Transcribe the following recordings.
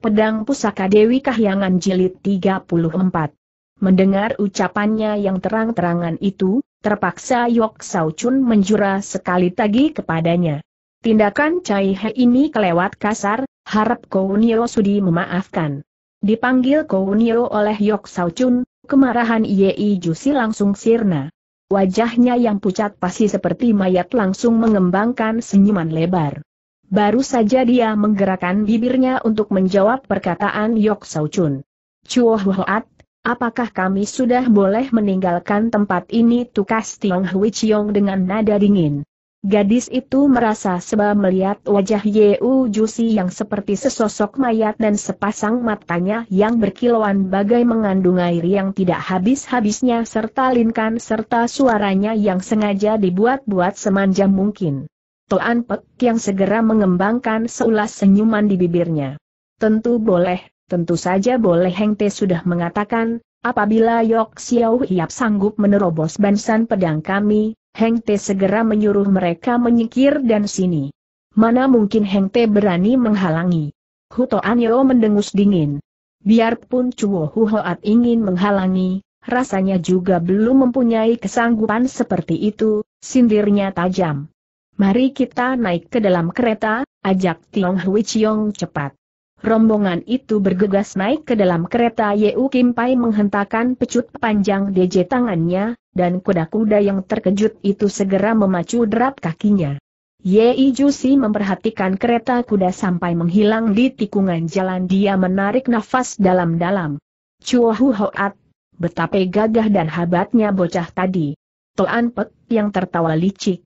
Pedang Pusaka Dewi Kahyangan Jilid 34. Mendengar ucapannya yang terang-terangan itu, terpaksa Yok Sao Chun menjura sekali tagi kepadanya. Tindakan Chai He ini kelewat kasar, harap Kounio Sudi memaafkan. Dipanggil Kounio oleh Yok Sao Chun, kemarahan Yei Jusi langsung sirna. Wajahnya yang pucat pasti seperti mayat langsung mengembangkan senyuman lebar. Baru saja dia menggerakkan bibirnya untuk menjawab perkataan Yok Sau Chun. Chuo apakah kami sudah boleh meninggalkan tempat ini tukas Tiong Hui Chiong dengan nada dingin. Gadis itu merasa sebab melihat wajah Yeu Jusi yang seperti sesosok mayat dan sepasang matanya yang berkilauan bagai mengandung air yang tidak habis-habisnya serta linkan serta suaranya yang sengaja dibuat-buat semanja mungkin. Toan Pek yang segera mengembangkan seulas senyuman di bibirnya. Tentu boleh, tentu saja boleh Heng Te sudah mengatakan, apabila Yok Xiao Hiap sanggup menerobos bansan pedang kami, Heng Te segera menyuruh mereka menyikir dan sini. Mana mungkin Heng Te berani menghalangi. Toan Yeo mendengus dingin. Biarpun Chuo Hoat ingin menghalangi, rasanya juga belum mempunyai kesanggupan seperti itu, sindirnya tajam. Mari kita naik ke dalam kereta, ajak Tiong Hui Chiong cepat. Rombongan itu bergegas naik ke dalam kereta Yeu Kim Pai menghentakkan pecut panjang DJ tangannya, dan kuda-kuda yang terkejut itu segera memacu derap kakinya. Yei Jusi memperhatikan kereta kuda sampai menghilang di tikungan jalan dia menarik nafas dalam-dalam. Chuo Hoat, betapa gagah dan hebatnya bocah tadi. Toan Pek yang tertawa licik.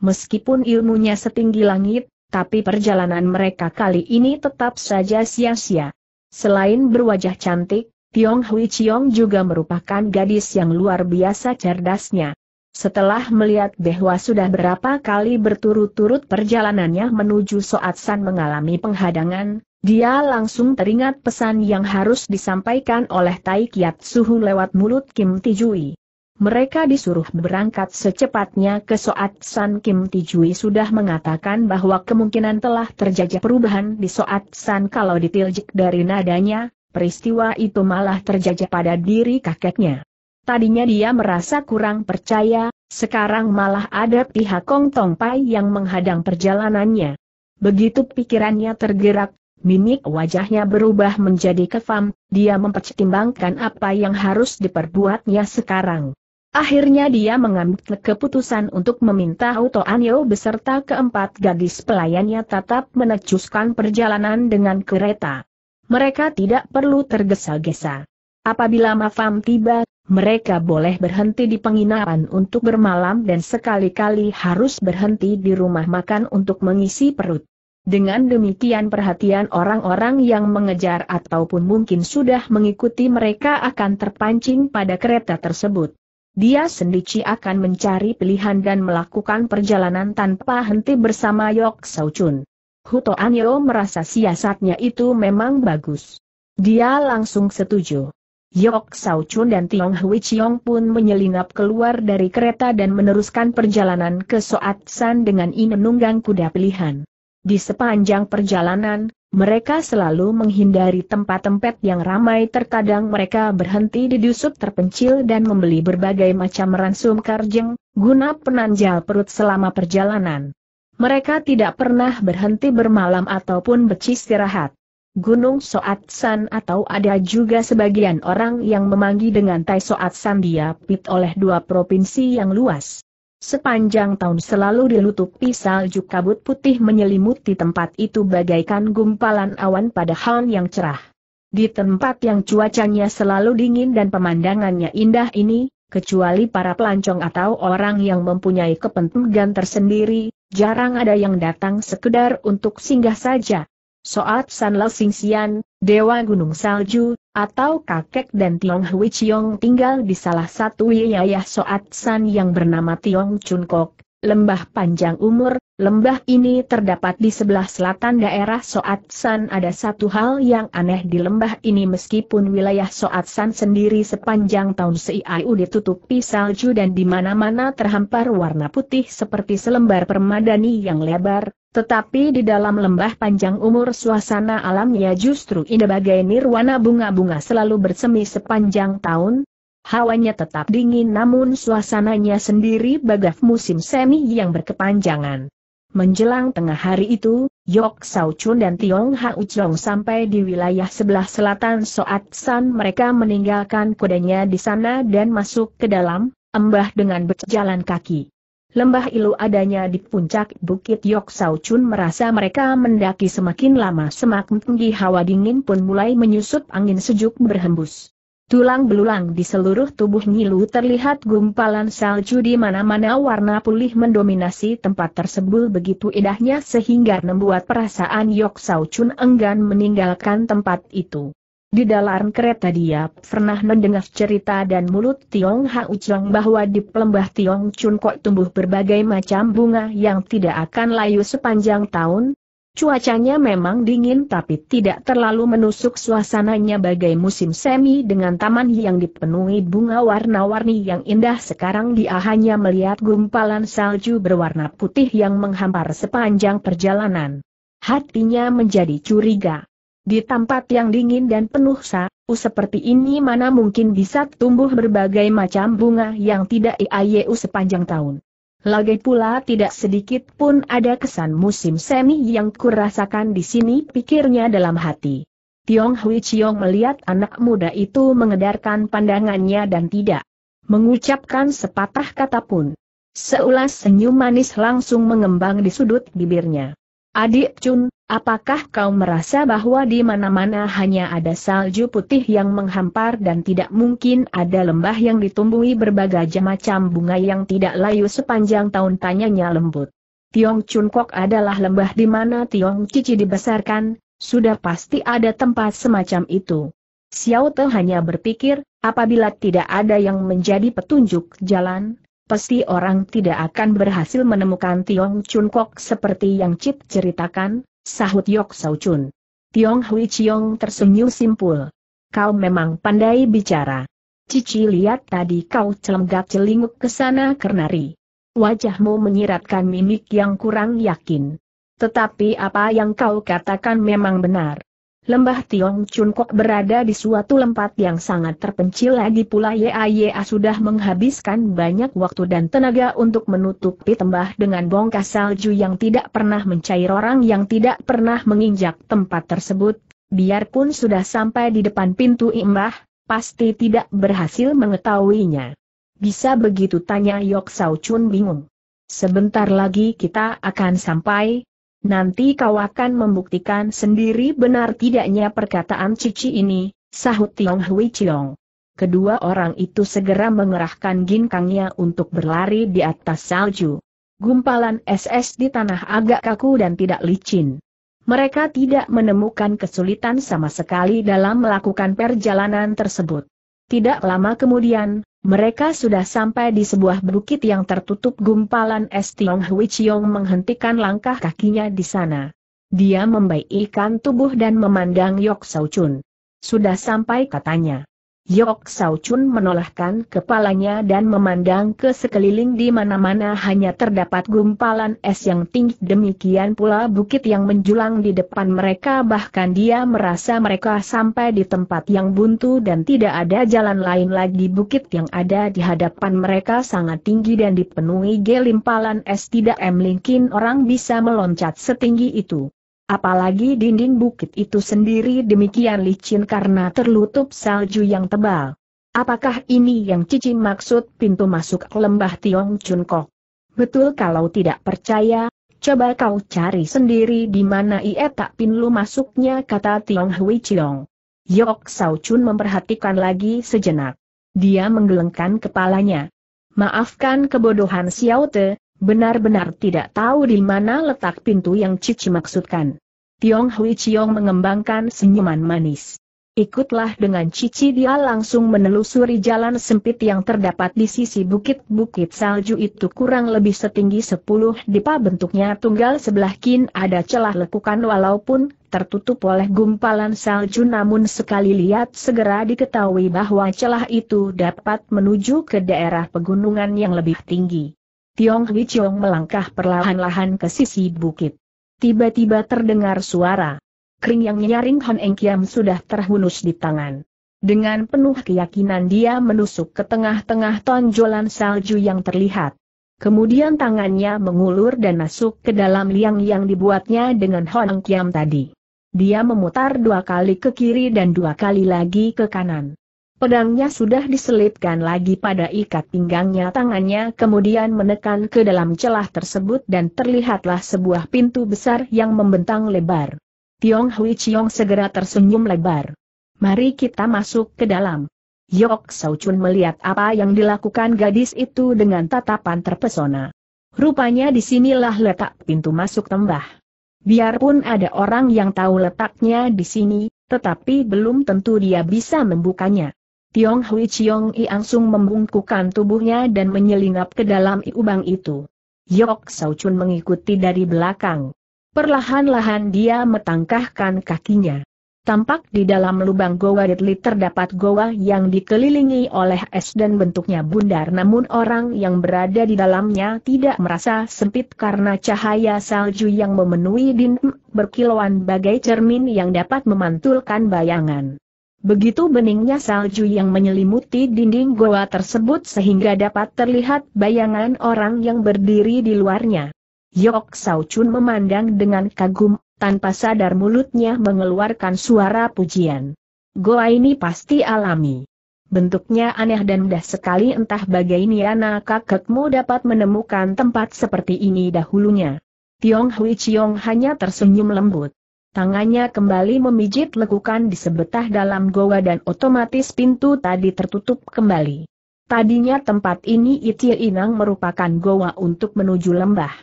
Meskipun ilmunya setinggi langit, tapi perjalanan mereka kali ini tetap saja sia-sia. Selain berwajah cantik, Tiong Hui Chiong juga merupakan gadis yang luar biasa cerdasnya. Setelah melihat bahwa sudah berapa kali berturut-turut perjalanannya menuju Soat San mengalami penghadangan, dia langsung teringat pesan yang harus disampaikan oleh Tai Kiat Suhu lewat mulut Kim Tijui mereka disuruh berangkat secepatnya ke Soat San Kim Tijui sudah mengatakan bahwa kemungkinan telah terjajah perubahan di Soat San kalau ditiljik dari nadanya, peristiwa itu malah terjajah pada diri kakeknya. Tadinya dia merasa kurang percaya, sekarang malah ada pihak Kong Tong Pai yang menghadang perjalanannya. Begitu pikirannya tergerak, Mimik wajahnya berubah menjadi kefam, dia mempertimbangkan apa yang harus diperbuatnya sekarang. Akhirnya dia mengambil keputusan untuk meminta Uto Anyo beserta keempat gadis pelayannya tetap menecuskan perjalanan dengan kereta. Mereka tidak perlu tergesa-gesa. Apabila Mafam tiba, mereka boleh berhenti di penginapan untuk bermalam dan sekali-kali harus berhenti di rumah makan untuk mengisi perut. Dengan demikian perhatian orang-orang yang mengejar ataupun mungkin sudah mengikuti mereka akan terpancing pada kereta tersebut. Dia sendiri akan mencari pilihan dan melakukan perjalanan tanpa henti bersama Yok Sau Chun. Huto Anyo merasa siasatnya itu memang bagus. Dia langsung setuju. Yok Sau Chun dan Tiong Hui Chiong pun menyelinap keluar dari kereta dan meneruskan perjalanan ke Soat San dengan menunggang kuda pilihan. Di sepanjang perjalanan, mereka selalu menghindari tempat-tempat yang ramai terkadang mereka berhenti di dusuk terpencil dan membeli berbagai macam ransum karjeng, guna penanjal perut selama perjalanan. Mereka tidak pernah berhenti bermalam ataupun beristirahat. Gunung Soat San atau ada juga sebagian orang yang memanggil dengan Tai Soat San diapit oleh dua provinsi yang luas. Sepanjang tahun selalu dilutupi salju kabut putih menyelimuti tempat itu bagaikan gumpalan awan pada hal yang cerah. Di tempat yang cuacanya selalu dingin dan pemandangannya indah ini, kecuali para pelancong atau orang yang mempunyai kepentingan tersendiri, jarang ada yang datang sekedar untuk singgah saja, Soat San Lesing Xian, Dewa Gunung Salju, atau kakek dan Tiong Hui Chiong tinggal di salah satu wilayah Soat San yang bernama Tiong Chun Kok, Lembah Panjang Umur, lembah ini terdapat di sebelah selatan daerah Soat San ada satu hal yang aneh di lembah ini meskipun wilayah Soat San sendiri sepanjang tahun CIU ditutupi salju dan di mana-mana terhampar warna putih seperti selembar permadani yang lebar, tetapi di dalam lembah panjang umur suasana alamnya justru indah bagai nirwana bunga-bunga selalu bersemi sepanjang tahun. Hawanya tetap dingin namun suasananya sendiri bagaf musim semi yang berkepanjangan. Menjelang tengah hari itu, Yok Sao Chun dan Tiong Ha Uchong sampai di wilayah sebelah selatan Soat San mereka meninggalkan kudanya di sana dan masuk ke dalam, embah dengan berjalan kaki. Lembah Ilu adanya di puncak Bukit Yok Sao Chun merasa mereka mendaki semakin lama semakin tinggi hawa dingin pun mulai menyusut, angin sejuk berhembus. Tulang belulang di seluruh tubuh Ngilu terlihat gumpalan salju di mana-mana warna pulih mendominasi tempat tersebut begitu indahnya sehingga membuat perasaan Yok Sao Chun enggan meninggalkan tempat itu. Di dalam kereta dia pernah mendengar cerita dan mulut Tiong Ha Chang bahwa di pelembah Tiong Chun Kok tumbuh berbagai macam bunga yang tidak akan layu sepanjang tahun. Cuacanya memang dingin tapi tidak terlalu menusuk suasananya bagai musim semi dengan taman yang dipenuhi bunga warna-warni yang indah sekarang dia hanya melihat gumpalan salju berwarna putih yang menghampar sepanjang perjalanan. Hatinya menjadi curiga. Di tempat yang dingin dan penuh u seperti ini mana mungkin bisa tumbuh berbagai macam bunga yang tidak IAYU sepanjang tahun. Lagi pula tidak sedikit pun ada kesan musim semi yang kurasakan di sini pikirnya dalam hati. Tiong Hui Chiong melihat anak muda itu mengedarkan pandangannya dan tidak mengucapkan sepatah kata pun. Seulas senyum manis langsung mengembang di sudut bibirnya. Adik Chun, apakah kau merasa bahwa di mana-mana hanya ada salju putih yang menghampar dan tidak mungkin ada lembah yang ditumbuhi berbagai macam bunga yang tidak layu sepanjang tahun tanyanya lembut. Tiong Chun Kok adalah lembah di mana Tiong Cici dibesarkan, sudah pasti ada tempat semacam itu. Xiao Te hanya berpikir, apabila tidak ada yang menjadi petunjuk jalan, pasti orang tidak akan berhasil menemukan Tiong Chun Kok seperti yang Cip ceritakan, sahut Yok Sau Chun. Tiong Hui Chiong tersenyum simpul. Kau memang pandai bicara. Cici lihat tadi kau celenggak celinguk ke sana ri. Wajahmu menyiratkan mimik yang kurang yakin. Tetapi apa yang kau katakan memang benar. Lembah Tiong Chun Kok berada di suatu tempat yang sangat terpencil lagi pula YAYA sudah menghabiskan banyak waktu dan tenaga untuk menutupi tembah dengan bongkah salju yang tidak pernah mencair orang yang tidak pernah menginjak tempat tersebut. Biarpun sudah sampai di depan pintu imbah, pasti tidak berhasil mengetahuinya. Bisa begitu tanya Yok Sao Chun bingung. Sebentar lagi kita akan sampai, Nanti kau akan membuktikan sendiri benar tidaknya perkataan cici ini, sahut Tiong Hui Chiong. Kedua orang itu segera mengerahkan ginkangnya untuk berlari di atas salju. Gumpalan SS di tanah agak kaku dan tidak licin. Mereka tidak menemukan kesulitan sama sekali dalam melakukan perjalanan tersebut. Tidak lama kemudian, mereka sudah sampai di sebuah bukit yang tertutup gumpalan es Tiong Hui Chiong menghentikan langkah kakinya di sana. Dia membaikkan tubuh dan memandang Yok Sau Chun. Sudah sampai katanya. Yok Sao Chun menolakkan kepalanya dan memandang ke sekeliling di mana-mana hanya terdapat gumpalan es yang tinggi demikian pula bukit yang menjulang di depan mereka bahkan dia merasa mereka sampai di tempat yang buntu dan tidak ada jalan lain lagi bukit yang ada di hadapan mereka sangat tinggi dan dipenuhi gelimpalan es tidak emlingkin orang bisa meloncat setinggi itu. Apalagi dinding bukit itu sendiri demikian licin karena terlutup salju yang tebal. Apakah ini yang Cici maksud pintu masuk lembah Tiong Chun Kok? Betul kalau tidak percaya, coba kau cari sendiri di mana ia tak pinlu masuknya kata Tiong Hui Chiong. Yok Sao Chun memperhatikan lagi sejenak. Dia menggelengkan kepalanya. Maafkan kebodohan Xiao Te, Benar-benar tidak tahu di mana letak pintu yang Cici maksudkan. Tiong Hui Chiong mengembangkan senyuman manis. Ikutlah dengan Cici dia langsung menelusuri jalan sempit yang terdapat di sisi bukit-bukit salju itu kurang lebih setinggi 10 dipa bentuknya tunggal sebelah kin ada celah lekukan walaupun tertutup oleh gumpalan salju namun sekali lihat segera diketahui bahwa celah itu dapat menuju ke daerah pegunungan yang lebih tinggi. Tiong Hui Chong melangkah perlahan-lahan ke sisi bukit. Tiba-tiba terdengar suara. Kering yang nyaring Han Eng Kiam sudah terhunus di tangan. Dengan penuh keyakinan dia menusuk ke tengah-tengah tonjolan salju yang terlihat. Kemudian tangannya mengulur dan masuk ke dalam liang yang dibuatnya dengan Han Eng Kiam tadi. Dia memutar dua kali ke kiri dan dua kali lagi ke kanan. Pedangnya sudah diselipkan lagi pada ikat pinggangnya tangannya kemudian menekan ke dalam celah tersebut dan terlihatlah sebuah pintu besar yang membentang lebar. Tiong Hui Chiong segera tersenyum lebar. Mari kita masuk ke dalam. Yok Sao Chun melihat apa yang dilakukan gadis itu dengan tatapan terpesona. Rupanya disinilah letak pintu masuk tembah. Biarpun ada orang yang tahu letaknya di sini, tetapi belum tentu dia bisa membukanya. Tiong Hui Chiong I langsung membungkukkan tubuhnya dan menyelinap ke dalam iubang itu. Yok Sao Chun mengikuti dari belakang. Perlahan-lahan dia metangkahkan kakinya. Tampak di dalam lubang goa Ridley terdapat goa yang dikelilingi oleh es dan bentuknya bundar namun orang yang berada di dalamnya tidak merasa sempit karena cahaya salju yang memenuhi dinding berkilauan bagai cermin yang dapat memantulkan bayangan. Begitu beningnya salju yang menyelimuti dinding goa tersebut sehingga dapat terlihat bayangan orang yang berdiri di luarnya. Yok Sao Chun memandang dengan kagum, tanpa sadar mulutnya mengeluarkan suara pujian. Goa ini pasti alami. Bentuknya aneh dan mudah sekali entah bagaimana kakekmu dapat menemukan tempat seperti ini dahulunya. Tiong Hui Chiong hanya tersenyum lembut. Tangannya kembali memijit lekukan di sebetah dalam goa dan otomatis pintu tadi tertutup kembali. Tadinya tempat ini Itie Inang merupakan goa untuk menuju lembah.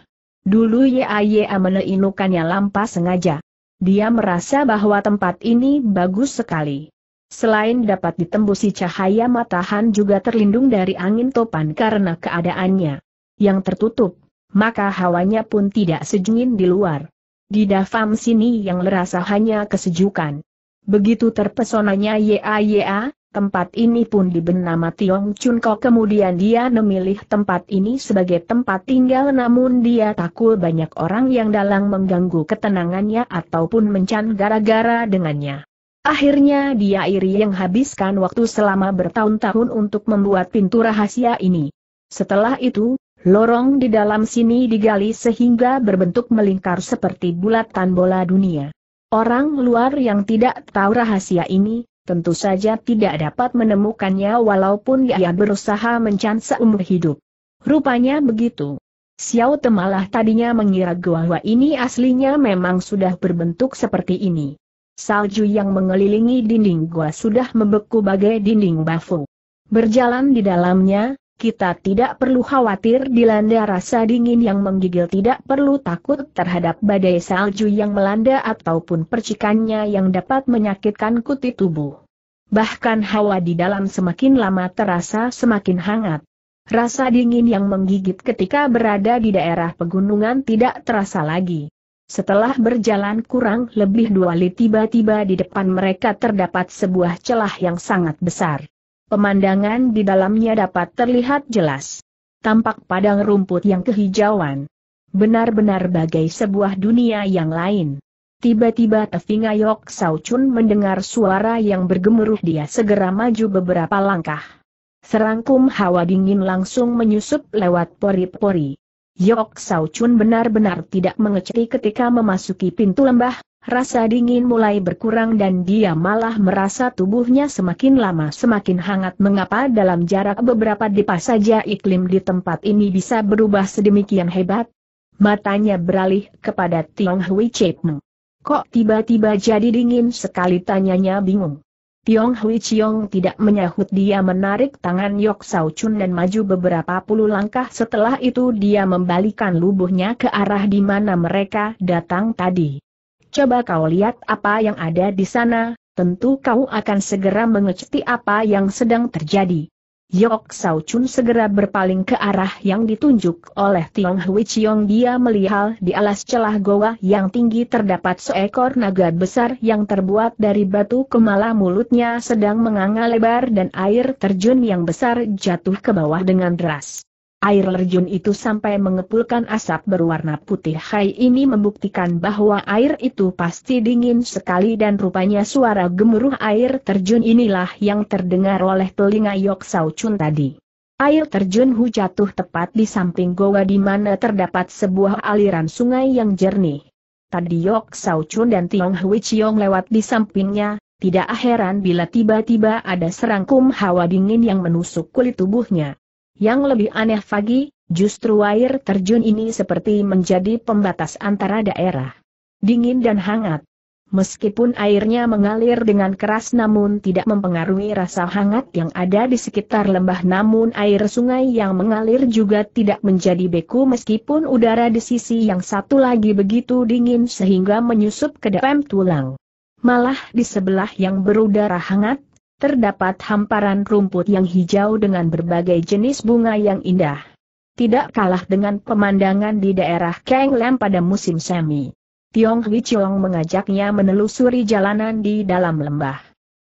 Dulu Yaya meneinukannya lampa sengaja. Dia merasa bahwa tempat ini bagus sekali. Selain dapat ditembusi cahaya matahan juga terlindung dari angin topan karena keadaannya yang tertutup, maka hawanya pun tidak sejengin di luar. Di dafam sini yang merasa hanya kesejukan. Begitu terpesonanya YAYA, tempat ini pun dibenama Tiong Chun Kok kemudian dia memilih tempat ini sebagai tempat tinggal namun dia takut banyak orang yang dalang mengganggu ketenangannya ataupun mencan gara-gara dengannya. Akhirnya dia iri yang habiskan waktu selama bertahun-tahun untuk membuat pintu rahasia ini. Setelah itu, Lorong di dalam sini digali sehingga berbentuk melingkar seperti bulatan bola dunia. Orang luar yang tidak tahu rahasia ini, tentu saja tidak dapat menemukannya walaupun ia berusaha mencansa umur hidup. Rupanya begitu. Xiao Temalah tadinya mengira gua ini aslinya memang sudah berbentuk seperti ini. Salju yang mengelilingi dinding gua sudah membeku bagai dinding bafu. Berjalan di dalamnya, kita tidak perlu khawatir dilanda rasa dingin yang menggigil tidak perlu takut terhadap badai salju yang melanda ataupun percikannya yang dapat menyakitkan kutit tubuh. Bahkan hawa di dalam semakin lama terasa semakin hangat. Rasa dingin yang menggigit ketika berada di daerah pegunungan tidak terasa lagi. Setelah berjalan kurang lebih dua li tiba-tiba di depan mereka terdapat sebuah celah yang sangat besar pemandangan di dalamnya dapat terlihat jelas. Tampak padang rumput yang kehijauan. Benar-benar bagai sebuah dunia yang lain. Tiba-tiba Tefinga Yok Sao Chun mendengar suara yang bergemuruh dia segera maju beberapa langkah. Serangkum hawa dingin langsung menyusup lewat pori-pori. Yok Sao Chun benar-benar tidak mengecek ketika memasuki pintu lembah, rasa dingin mulai berkurang dan dia malah merasa tubuhnya semakin lama semakin hangat mengapa dalam jarak beberapa depas saja iklim di tempat ini bisa berubah sedemikian hebat? Matanya beralih kepada Tiong Hui Chepeng. Kok tiba-tiba jadi dingin sekali tanyanya bingung. Tiong Hui Chiong tidak menyahut dia menarik tangan Yok Sao Chun dan maju beberapa puluh langkah setelah itu dia membalikan lubuhnya ke arah di mana mereka datang tadi. Coba kau lihat apa yang ada di sana, tentu kau akan segera mengeceti apa yang sedang terjadi. Yok Sao Chun segera berpaling ke arah yang ditunjuk oleh Tiong Hui Chiong dia melihat di alas celah goa yang tinggi terdapat seekor naga besar yang terbuat dari batu kemala mulutnya sedang menganga lebar dan air terjun yang besar jatuh ke bawah dengan deras. Air lerjun itu sampai mengepulkan asap berwarna putih hai ini membuktikan bahwa air itu pasti dingin sekali dan rupanya suara gemuruh air terjun inilah yang terdengar oleh telinga Yok Sao Chun tadi. Air terjun Hu jatuh tepat di samping goa di mana terdapat sebuah aliran sungai yang jernih. Tadi Yok Sao Chun dan Tiong Hui Chiong lewat di sampingnya, tidak heran bila tiba-tiba ada serangkum hawa dingin yang menusuk kulit tubuhnya. Yang lebih aneh lagi, justru air terjun ini seperti menjadi pembatas antara daerah. Dingin dan hangat. Meskipun airnya mengalir dengan keras namun tidak mempengaruhi rasa hangat yang ada di sekitar lembah namun air sungai yang mengalir juga tidak menjadi beku meskipun udara di sisi yang satu lagi begitu dingin sehingga menyusup ke dalam tulang. Malah di sebelah yang berudara hangat, terdapat hamparan rumput yang hijau dengan berbagai jenis bunga yang indah. Tidak kalah dengan pemandangan di daerah Kang Lam pada musim semi. Tiong Hui Chiong mengajaknya menelusuri jalanan di dalam lembah.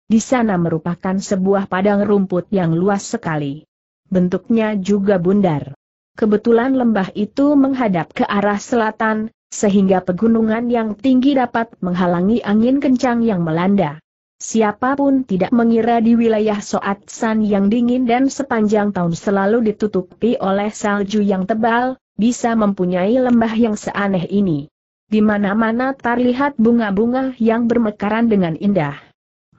Di sana merupakan sebuah padang rumput yang luas sekali. Bentuknya juga bundar. Kebetulan lembah itu menghadap ke arah selatan, sehingga pegunungan yang tinggi dapat menghalangi angin kencang yang melanda. Siapapun tidak mengira di wilayah Soat San yang dingin dan sepanjang tahun selalu ditutupi oleh salju yang tebal, bisa mempunyai lembah yang seaneh ini. Di mana-mana terlihat bunga-bunga yang bermekaran dengan indah.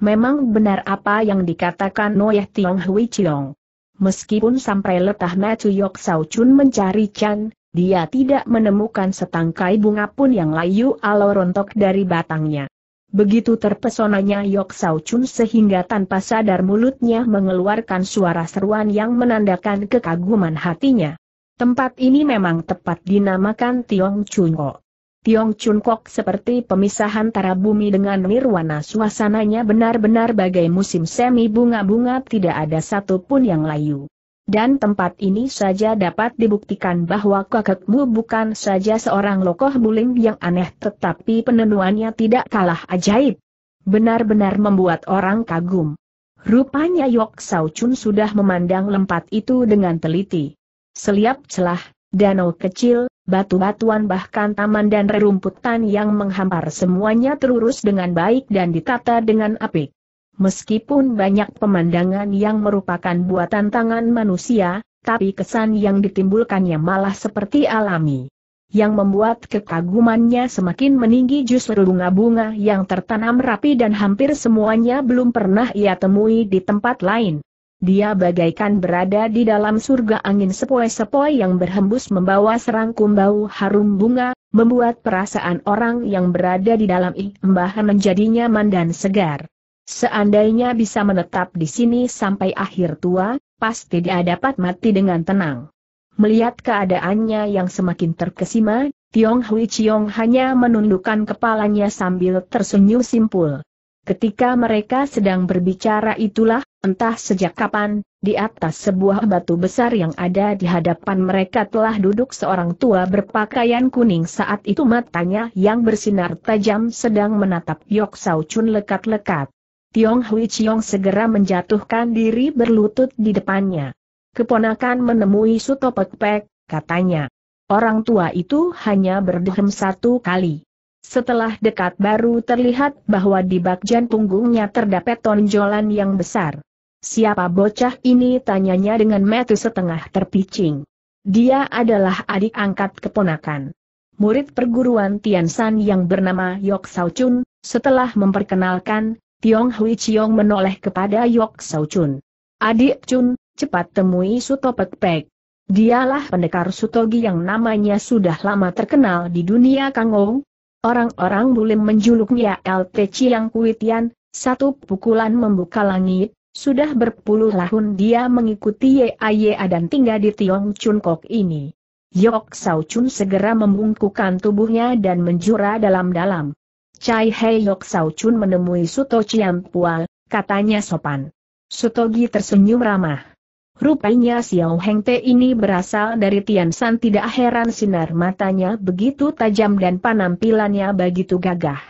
Memang benar apa yang dikatakan Noyeh Tiong Hui Chiong. Meskipun sampai letah Macu Yok Sao Chun mencari Chan, dia tidak menemukan setangkai bunga pun yang layu alo rontok dari batangnya. Begitu terpesonanya Yok Sao Chun sehingga tanpa sadar mulutnya mengeluarkan suara seruan yang menandakan kekaguman hatinya. Tempat ini memang tepat dinamakan Tiong Chun Kok. Tiong Chun Kok seperti pemisahan antara bumi dengan nirwana suasananya benar-benar bagai musim semi bunga-bunga tidak ada satupun yang layu. Dan tempat ini saja dapat dibuktikan bahwa kakekmu bukan saja seorang lokoh buling yang aneh tetapi penenuannya tidak kalah ajaib. Benar-benar membuat orang kagum. Rupanya Yok Sao Chun sudah memandang lempat itu dengan teliti. Seliap celah, danau kecil, batu-batuan bahkan taman dan rerumputan yang menghampar semuanya terurus dengan baik dan ditata dengan apik. Meskipun banyak pemandangan yang merupakan buatan tangan manusia, tapi kesan yang ditimbulkannya malah seperti alami. Yang membuat kekagumannya semakin meninggi justru bunga-bunga yang tertanam rapi dan hampir semuanya belum pernah ia temui di tempat lain. Dia bagaikan berada di dalam surga angin sepoi-sepoi yang berhembus membawa serangkum bau harum bunga, membuat perasaan orang yang berada di dalam imbahan menjadi nyaman dan segar. Seandainya bisa menetap di sini sampai akhir tua, pasti dia dapat mati dengan tenang. Melihat keadaannya yang semakin terkesima, Tiong Hui Chiong hanya menundukkan kepalanya sambil tersenyum simpul. Ketika mereka sedang berbicara itulah, entah sejak kapan, di atas sebuah batu besar yang ada di hadapan mereka telah duduk seorang tua berpakaian kuning saat itu matanya yang bersinar tajam sedang menatap Yok Sau Chun lekat-lekat. Tiong Hui Chiong segera menjatuhkan diri berlutut di depannya. Keponakan menemui Suto Pek Pek, katanya. Orang tua itu hanya berdehem satu kali. Setelah dekat baru terlihat bahwa di bagian punggungnya terdapat tonjolan yang besar. Siapa bocah ini tanyanya dengan metu setengah terpicing. Dia adalah adik angkat keponakan. Murid perguruan Tian Tiansan yang bernama Yok Sao Chun, setelah memperkenalkan, Tiong Hui Chiong menoleh kepada Yok Sau Chun. Adik Chun, cepat temui Suto Pek Pek. Dialah pendekar Sutogi yang namanya sudah lama terkenal di dunia Kangong. Orang-orang bulim menjuluknya LT Chiang Kuitian, satu pukulan membuka langit, sudah berpuluh tahun dia mengikuti YAYA dan tinggal di Tiong Chun Kok ini. Yok Sau Chun segera membungkukkan tubuhnya dan menjura dalam-dalam. Chai Heyok Sao Chun menemui Suto Ciampua, katanya sopan. Sutogi tersenyum ramah. Rupanya Xiao Heng Te ini berasal dari Tian San tidak heran sinar matanya begitu tajam dan penampilannya begitu gagah.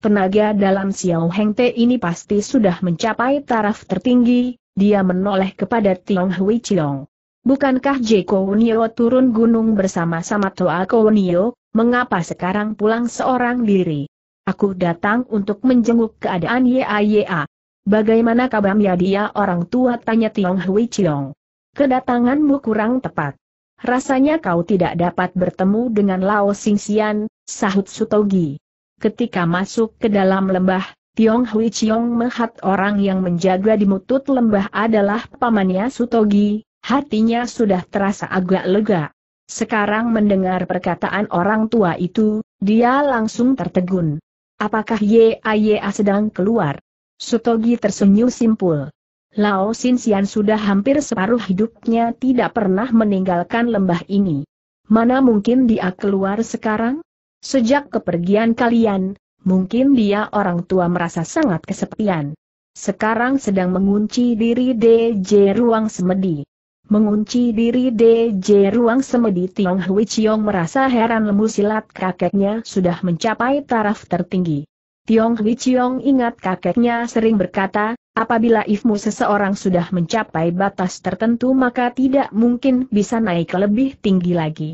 Tenaga dalam Xiao Heng Te ini pasti sudah mencapai taraf tertinggi, dia menoleh kepada Tiong Hui Chiong. Bukankah Jeko Unio turun gunung bersama-sama Toa Nio? mengapa sekarang pulang seorang diri? Aku datang untuk menjenguk keadaan YAYA. Bagaimana kabarnya dia orang tua tanya Tiong Hui Chiong. Kedatanganmu kurang tepat. Rasanya kau tidak dapat bertemu dengan Lao Sian, sahut Sutogi. Ketika masuk ke dalam lembah, Tiong Hui Chiong melihat orang yang menjaga di mutut lembah adalah pamannya Sutogi, hatinya sudah terasa agak lega. Sekarang mendengar perkataan orang tua itu, dia langsung tertegun. Apakah YAYA sedang keluar? Sutogi tersenyum simpul. Lao Sian sudah hampir separuh hidupnya tidak pernah meninggalkan lembah ini. Mana mungkin dia keluar sekarang? Sejak kepergian kalian, mungkin dia orang tua merasa sangat kesepian. Sekarang sedang mengunci diri DJ Ruang Semedi. Mengunci diri DJ Ruang Semedi Tiong Hui Chiong merasa heran lemu silat kakeknya sudah mencapai taraf tertinggi. Tiong Hui Chiong ingat kakeknya sering berkata, apabila ifmu seseorang sudah mencapai batas tertentu maka tidak mungkin bisa naik lebih tinggi lagi.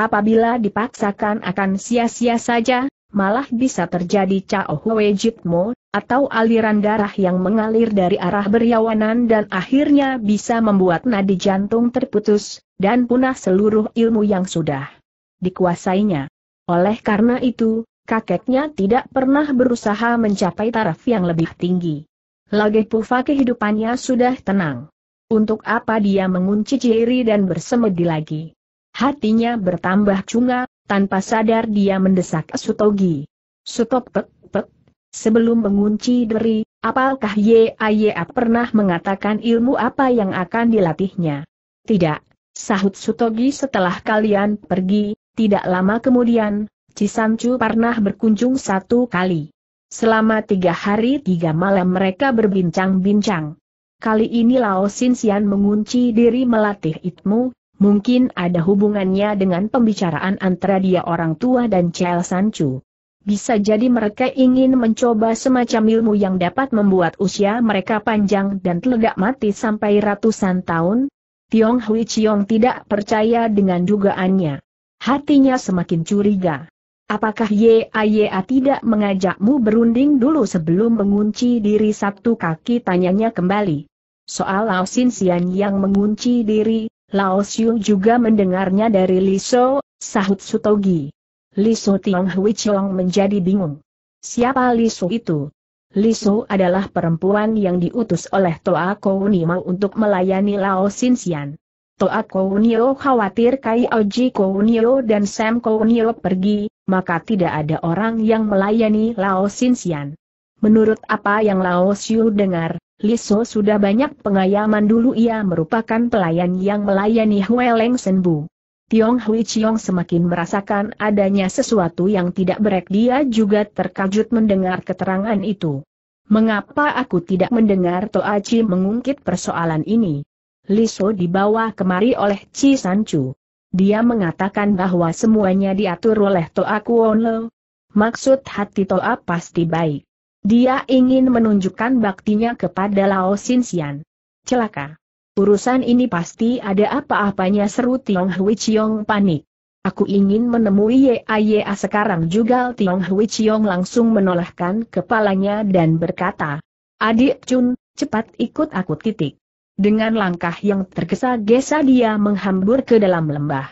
Apabila dipaksakan akan sia-sia saja, malah bisa terjadi Cao Hwe Jitmo, atau aliran darah yang mengalir dari arah beriawanan dan akhirnya bisa membuat nadi jantung terputus, dan punah seluruh ilmu yang sudah dikuasainya. Oleh karena itu, kakeknya tidak pernah berusaha mencapai taraf yang lebih tinggi. Lagi Pufa kehidupannya sudah tenang. Untuk apa dia mengunci ciri dan bersemedi lagi? Hatinya bertambah cunga, tanpa sadar dia mendesak Sutogi. Sutop pek pek. Sebelum mengunci diri, apalkah YAYA pernah mengatakan ilmu apa yang akan dilatihnya? Tidak, sahut Sutogi setelah kalian pergi, tidak lama kemudian, Cisancu pernah berkunjung satu kali. Selama tiga hari tiga malam mereka berbincang-bincang. Kali ini Lao Sian mengunci diri melatih itmu, Mungkin ada hubungannya dengan pembicaraan antara dia orang tua dan Chel Sanchu. Bisa jadi mereka ingin mencoba semacam ilmu yang dapat membuat usia mereka panjang dan telegak mati sampai ratusan tahun. Tiong Hui Chiong tidak percaya dengan dugaannya. Hatinya semakin curiga. Apakah Ye YAYA tidak mengajakmu berunding dulu sebelum mengunci diri satu kaki tanyanya kembali. Soal Lao Sin Sian yang mengunci diri, Lao Xiu juga mendengarnya dari Liso, sahut Sutogi. Liso Tiong Hui Chong menjadi bingung. Siapa Liso itu? Liso adalah perempuan yang diutus oleh Toa Kounimo untuk melayani Lao Xinxian. Toa Kounio khawatir Kai Oji Kounio dan Sam Kounio pergi, maka tidak ada orang yang melayani Lao Xinxian. Menurut apa yang Lao Xiu dengar, Liso sudah banyak pengayaman dulu ia merupakan pelayan yang melayani Hueleng Senbu. Tiong Hui Chiong semakin merasakan adanya sesuatu yang tidak berek dia juga terkejut mendengar keterangan itu. Mengapa aku tidak mendengar Toa Toachi mengungkit persoalan ini? Liso dibawa kemari oleh Chi Sanchu. Dia mengatakan bahwa semuanya diatur oleh Toa Kuonlo. Maksud hati Toa pasti baik. Dia ingin menunjukkan baktinya kepada Lao Xinxian. Celaka. Urusan ini pasti ada apa-apanya seru Tiong Hui Chiong panik. Aku ingin menemui YAYA sekarang juga Tiong Hui Chiong langsung menolehkan kepalanya dan berkata, Adik Chun, cepat ikut aku titik. Dengan langkah yang tergesa-gesa dia menghambur ke dalam lembah.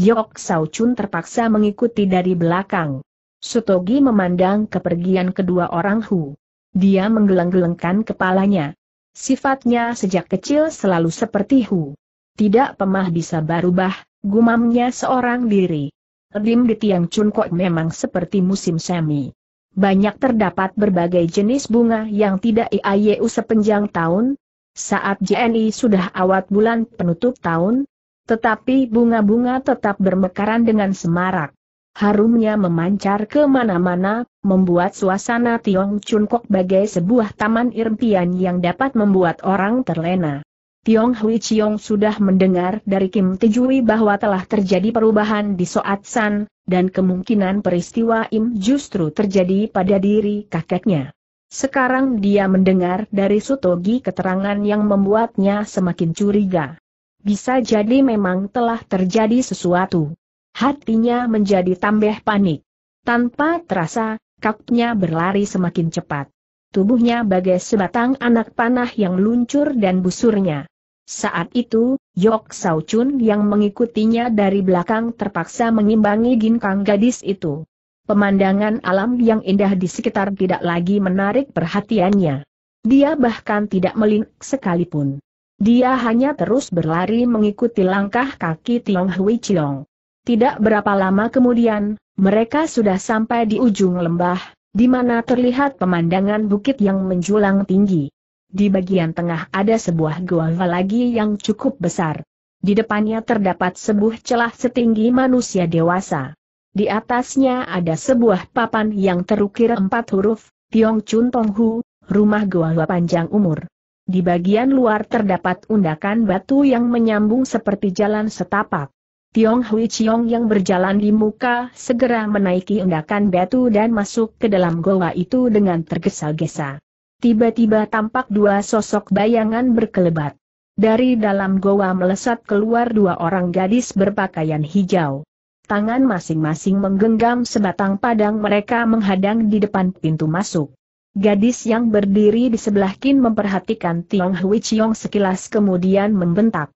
Yok Sao Chun terpaksa mengikuti dari belakang. Sutogi memandang kepergian kedua orang Hu. Dia menggeleng-gelengkan kepalanya. Sifatnya sejak kecil selalu seperti Hu. Tidak pemah bisa berubah, gumamnya seorang diri. Rim di Tiang Chun Kok memang seperti musim semi. Banyak terdapat berbagai jenis bunga yang tidak IAYU sepanjang tahun. Saat JNI sudah awat bulan penutup tahun, tetapi bunga-bunga tetap bermekaran dengan semarak harumnya memancar ke mana-mana, membuat suasana Tiong Chun Kok bagai sebuah taman impian yang dapat membuat orang terlena. Tiong Hui Chiong sudah mendengar dari Kim Tijui bahwa telah terjadi perubahan di Soat San, dan kemungkinan peristiwa Im justru terjadi pada diri kakeknya. Sekarang dia mendengar dari Sutogi keterangan yang membuatnya semakin curiga. Bisa jadi memang telah terjadi sesuatu. Hatinya menjadi tambah panik. Tanpa terasa, kaknya berlari semakin cepat. Tubuhnya bagai sebatang anak panah yang luncur dan busurnya. Saat itu, Yok Sao Chun yang mengikutinya dari belakang terpaksa mengimbangi ginkang gadis itu. Pemandangan alam yang indah di sekitar tidak lagi menarik perhatiannya. Dia bahkan tidak melink sekalipun. Dia hanya terus berlari mengikuti langkah kaki Tiong Hui Chiong. Tidak berapa lama kemudian, mereka sudah sampai di ujung lembah, di mana terlihat pemandangan bukit yang menjulang tinggi. Di bagian tengah ada sebuah gua lagi yang cukup besar. Di depannya terdapat sebuah celah setinggi manusia dewasa. Di atasnya ada sebuah papan yang terukir empat huruf, Tiong Chun Tong Hu, rumah gua panjang umur. Di bagian luar terdapat undakan batu yang menyambung seperti jalan setapak. Tiong Hui Chiong yang berjalan di muka segera menaiki undakan batu dan masuk ke dalam goa itu dengan tergesa-gesa. Tiba-tiba tampak dua sosok bayangan berkelebat. Dari dalam goa melesat keluar dua orang gadis berpakaian hijau. Tangan masing-masing menggenggam sebatang padang mereka menghadang di depan pintu masuk. Gadis yang berdiri di sebelah kin memperhatikan Tiong Hui Chiong sekilas kemudian membentak.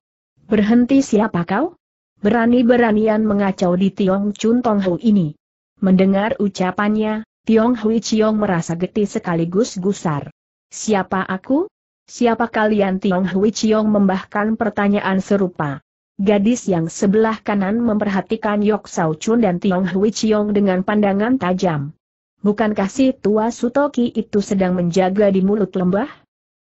Berhenti siapa kau? berani-beranian mengacau di Tiong Chun Tong Hu ini. Mendengar ucapannya, Tiong Hui Chiong merasa getih sekaligus gusar. Siapa aku? Siapa kalian Tiong Hui Chiong membahkan pertanyaan serupa. Gadis yang sebelah kanan memperhatikan Yok Sao Chun dan Tiong Hui Chiong dengan pandangan tajam. Bukankah si tua Sutoki itu sedang menjaga di mulut lembah?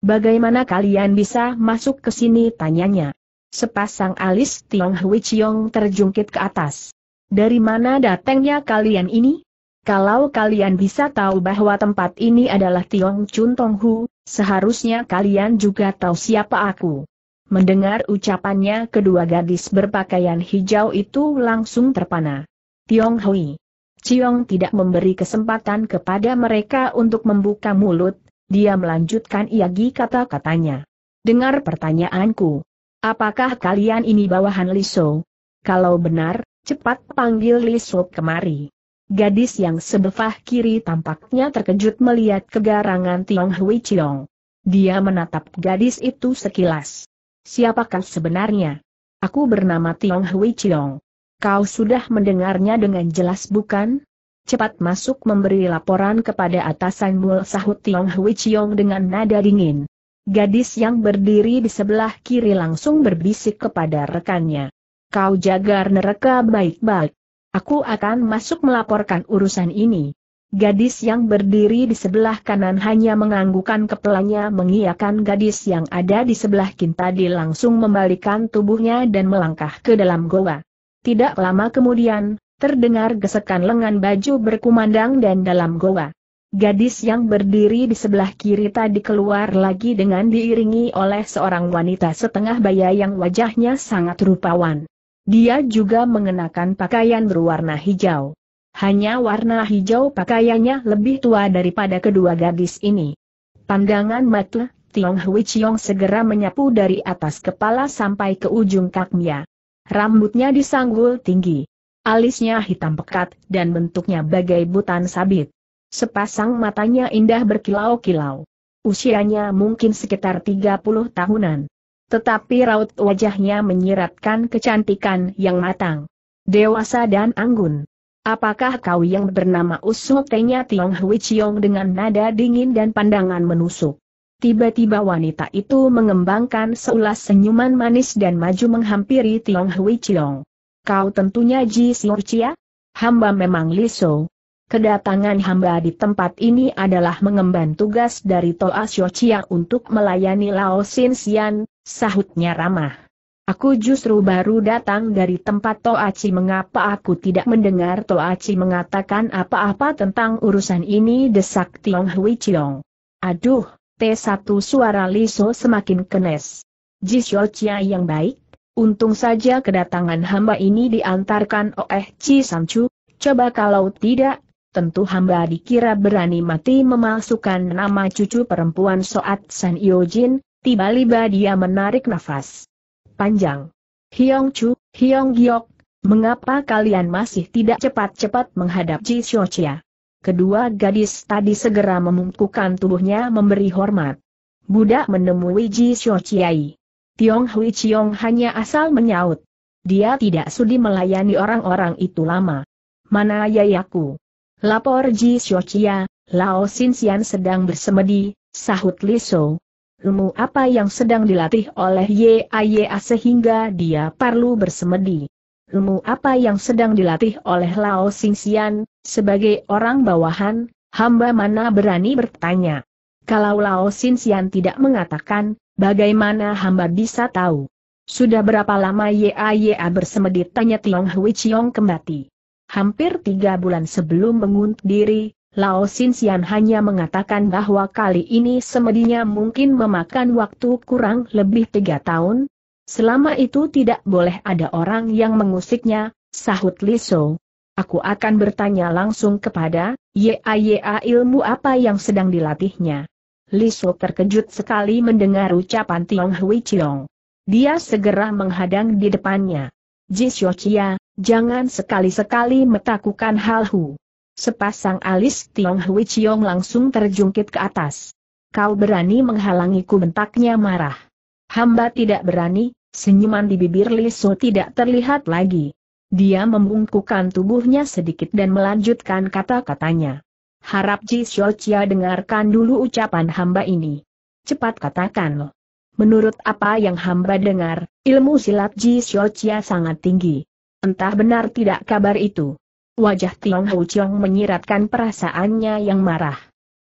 Bagaimana kalian bisa masuk ke sini tanyanya? Sepasang alis Tiong Hui Chiong terjungkit ke atas. Dari mana datangnya kalian ini? Kalau kalian bisa tahu bahwa tempat ini adalah Tiong Chun Tong Hu, seharusnya kalian juga tahu siapa aku. Mendengar ucapannya kedua gadis berpakaian hijau itu langsung terpana. Tiong Hui. Chiong tidak memberi kesempatan kepada mereka untuk membuka mulut, dia melanjutkan iagi kata-katanya. Dengar pertanyaanku. Apakah kalian ini bawahan Liso? Kalau benar, cepat panggil Liso kemari. Gadis yang sebelah kiri tampaknya terkejut melihat kegarangan Tiong Hui Chiong. Dia menatap gadis itu sekilas. Siapakah sebenarnya? Aku bernama Tiong Hui Chiong. Kau sudah mendengarnya dengan jelas bukan? Cepat masuk memberi laporan kepada atasan Mul sahut Tiong Hui Chiong dengan nada dingin. Gadis yang berdiri di sebelah kiri langsung berbisik kepada rekannya. Kau jaga neraka baik-baik. Aku akan masuk melaporkan urusan ini. Gadis yang berdiri di sebelah kanan hanya menganggukan kepalanya mengiakan gadis yang ada di sebelah kintadi langsung membalikan tubuhnya dan melangkah ke dalam goa. Tidak lama kemudian, terdengar gesekan lengan baju berkumandang dan dalam goa. Gadis yang berdiri di sebelah kiri tadi keluar lagi dengan diiringi oleh seorang wanita setengah baya yang wajahnya sangat rupawan. Dia juga mengenakan pakaian berwarna hijau. Hanya warna hijau pakaiannya lebih tua daripada kedua gadis ini. Pandangan mata Tiong Hui Chiong segera menyapu dari atas kepala sampai ke ujung kakinya. Rambutnya disanggul tinggi. Alisnya hitam pekat dan bentuknya bagai butan sabit. Sepasang matanya indah berkilau-kilau. Usianya mungkin sekitar 30 tahunan. Tetapi raut wajahnya menyiratkan kecantikan yang matang. Dewasa dan anggun. Apakah kau yang bernama Usuk? Tanya Tiong Hui Chiong dengan nada dingin dan pandangan menusuk. Tiba-tiba wanita itu mengembangkan seulas senyuman manis dan maju menghampiri Tiong Hui Chiong. Kau tentunya Ji Chia? Hamba memang Li Shou. Kedatangan hamba di tempat ini adalah mengemban tugas dari Toa Siocia untuk melayani Lao Sin Sian, sahutnya ramah. Aku justru baru datang dari tempat Toa Toaci mengapa aku tidak mendengar Toa Toaci mengatakan apa-apa tentang urusan ini desak Tiong Hui Chiong. Aduh, T1 suara Liso semakin kenes. Ji Chia yang baik, Untung saja kedatangan hamba ini diantarkan oleh Ci Sanchu. coba kalau tidak, tentu hamba dikira berani mati memalsukan nama cucu perempuan Soat San Yojin, tiba-tiba dia menarik nafas. Panjang. Hiong Chu, Hiong Giok, mengapa kalian masih tidak cepat-cepat menghadap Ji Shochia? Kedua gadis tadi segera memungkukan tubuhnya memberi hormat. Budak menemui Ji Shochiai. Tiong Hui Chiong hanya asal menyaut. Dia tidak sudi melayani orang-orang itu lama. Mana yayaku? Lapor Ji Xiaochia, Lao Xin Xian sedang bersemedi, sahut Liso. Ilmu apa yang sedang dilatih oleh Ye Ayea sehingga dia perlu bersemedi? Ilmu apa yang sedang dilatih oleh Lao Xin Xian, sebagai orang bawahan, hamba mana berani bertanya? Kalau Lao Xin Xian tidak mengatakan, bagaimana hamba bisa tahu? Sudah berapa lama Ye Ayea bersemedi tanya Tiong Hui Chiong kembali hampir tiga bulan sebelum mengunt diri, Lao Sin Sian hanya mengatakan bahwa kali ini semedinya mungkin memakan waktu kurang lebih tiga tahun. Selama itu tidak boleh ada orang yang mengusiknya, sahut Liso. Aku akan bertanya langsung kepada YAYA ilmu apa yang sedang dilatihnya. Liso terkejut sekali mendengar ucapan Tiong Hui Chiong. Dia segera menghadang di depannya. Ji Chia, Jangan sekali-sekali metakukan hal hu. Sepasang alis Tiong Hui Chiong langsung terjungkit ke atas. Kau berani menghalangiku bentaknya marah. Hamba tidak berani, senyuman di bibir Liso tidak terlihat lagi. Dia membungkukan tubuhnya sedikit dan melanjutkan kata-katanya. Harap Ji Xiaochia dengarkan dulu ucapan hamba ini. Cepat katakan loh. Menurut apa yang hamba dengar, ilmu silat Ji Xiaochia sangat tinggi. Entah benar tidak kabar itu. Wajah Tiong Hou Chiong menyiratkan perasaannya yang marah.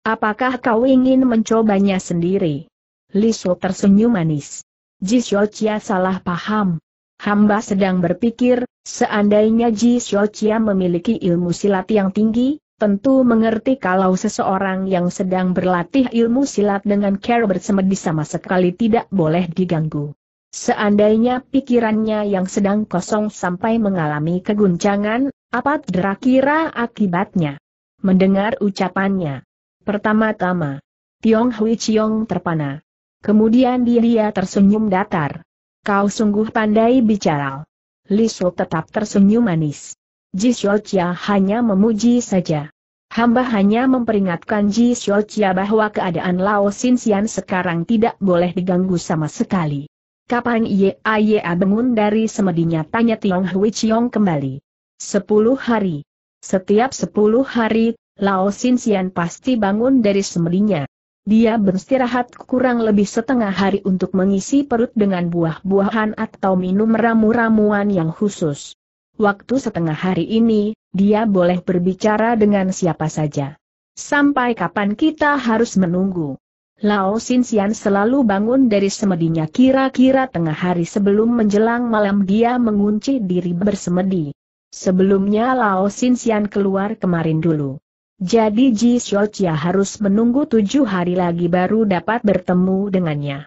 Apakah kau ingin mencobanya sendiri? Li Liso tersenyum manis. Ji Xiaochia salah paham. Hamba sedang berpikir, seandainya Ji Xiaochia memiliki ilmu silat yang tinggi, tentu mengerti kalau seseorang yang sedang berlatih ilmu silat dengan care bersemedi sama sekali tidak boleh diganggu. Seandainya pikirannya yang sedang kosong sampai mengalami keguncangan, apa kira akibatnya? Mendengar ucapannya. Pertama-tama, Tiong Hui Chiong terpana. Kemudian dia tersenyum datar. Kau sungguh pandai bicara. Li Shou tetap tersenyum manis. Ji Chia hanya memuji saja. Hamba hanya memperingatkan Ji Chia bahwa keadaan Lao Xin Xian sekarang tidak boleh diganggu sama sekali. Kapan Yaya bangun dari semedinya tanya Tiong Hui Chiong kembali. Sepuluh hari. Setiap sepuluh hari, Lao Sin Sian pasti bangun dari semedinya. Dia beristirahat kurang lebih setengah hari untuk mengisi perut dengan buah-buahan atau minum ramu-ramuan yang khusus. Waktu setengah hari ini, dia boleh berbicara dengan siapa saja. Sampai kapan kita harus menunggu? Lao Xinxian selalu bangun dari semedinya kira-kira tengah hari sebelum menjelang malam dia mengunci diri bersemedi. Sebelumnya Lao Xinxian keluar kemarin dulu. Jadi Ji Xiaochia harus menunggu tujuh hari lagi baru dapat bertemu dengannya.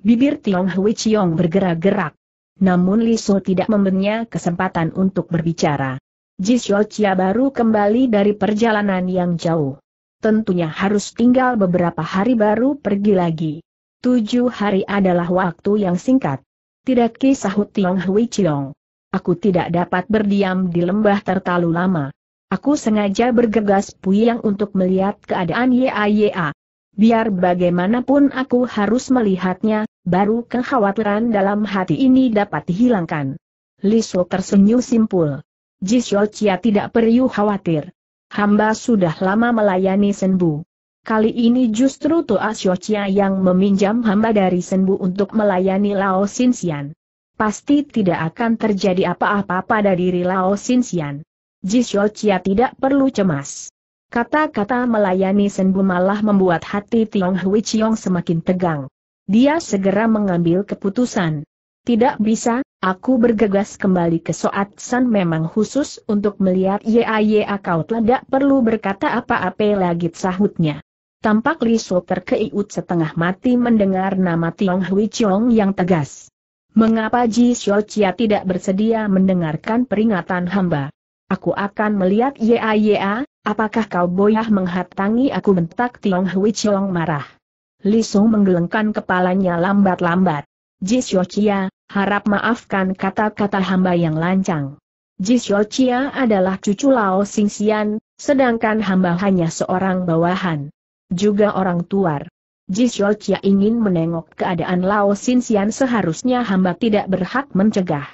Bibir Tiong Hui Chiong bergerak-gerak. Namun Li Su tidak memberinya kesempatan untuk berbicara. Ji Xiaochia baru kembali dari perjalanan yang jauh tentunya harus tinggal beberapa hari baru pergi lagi. Tujuh hari adalah waktu yang singkat. Tidak kisah Tiong Hui Chiong. Aku tidak dapat berdiam di lembah tertalu lama. Aku sengaja bergegas puyang untuk melihat keadaan YAYA. Biar bagaimanapun aku harus melihatnya, baru kekhawatiran dalam hati ini dapat dihilangkan. Liso tersenyum simpul. Ji Jisyo Chia tidak perlu khawatir. Hamba sudah lama melayani Senbu. Kali ini justru Toa Xiochia yang meminjam hamba dari Senbu untuk melayani Lao Xinxian. Pasti tidak akan terjadi apa-apa pada diri Lao Xinxian. Ji Xiochia tidak perlu cemas. Kata-kata melayani Senbu malah membuat hati Tiong Hui Chiong semakin tegang. Dia segera mengambil keputusan. Tidak bisa, aku bergegas kembali ke Soat San memang khusus untuk melihat YAYA kau tidak perlu berkata apa-apa lagi sahutnya. Tampak Li Sop terkeiut setengah mati mendengar nama Tiong Hui Chong yang tegas. Mengapa Ji Xiao Chia tidak bersedia mendengarkan peringatan hamba? Aku akan melihat YAYA, apakah kau boyah menghatangi aku bentak Tiong Hui Chong marah. Li Song menggelengkan kepalanya lambat-lambat. Ji Xiao Chia, harap maafkan kata-kata hamba yang lancang. Ji Chia adalah cucu Lao Sing sedangkan hamba hanya seorang bawahan. Juga orang tuar. Ji Chia ingin menengok keadaan Lao Sing seharusnya hamba tidak berhak mencegah.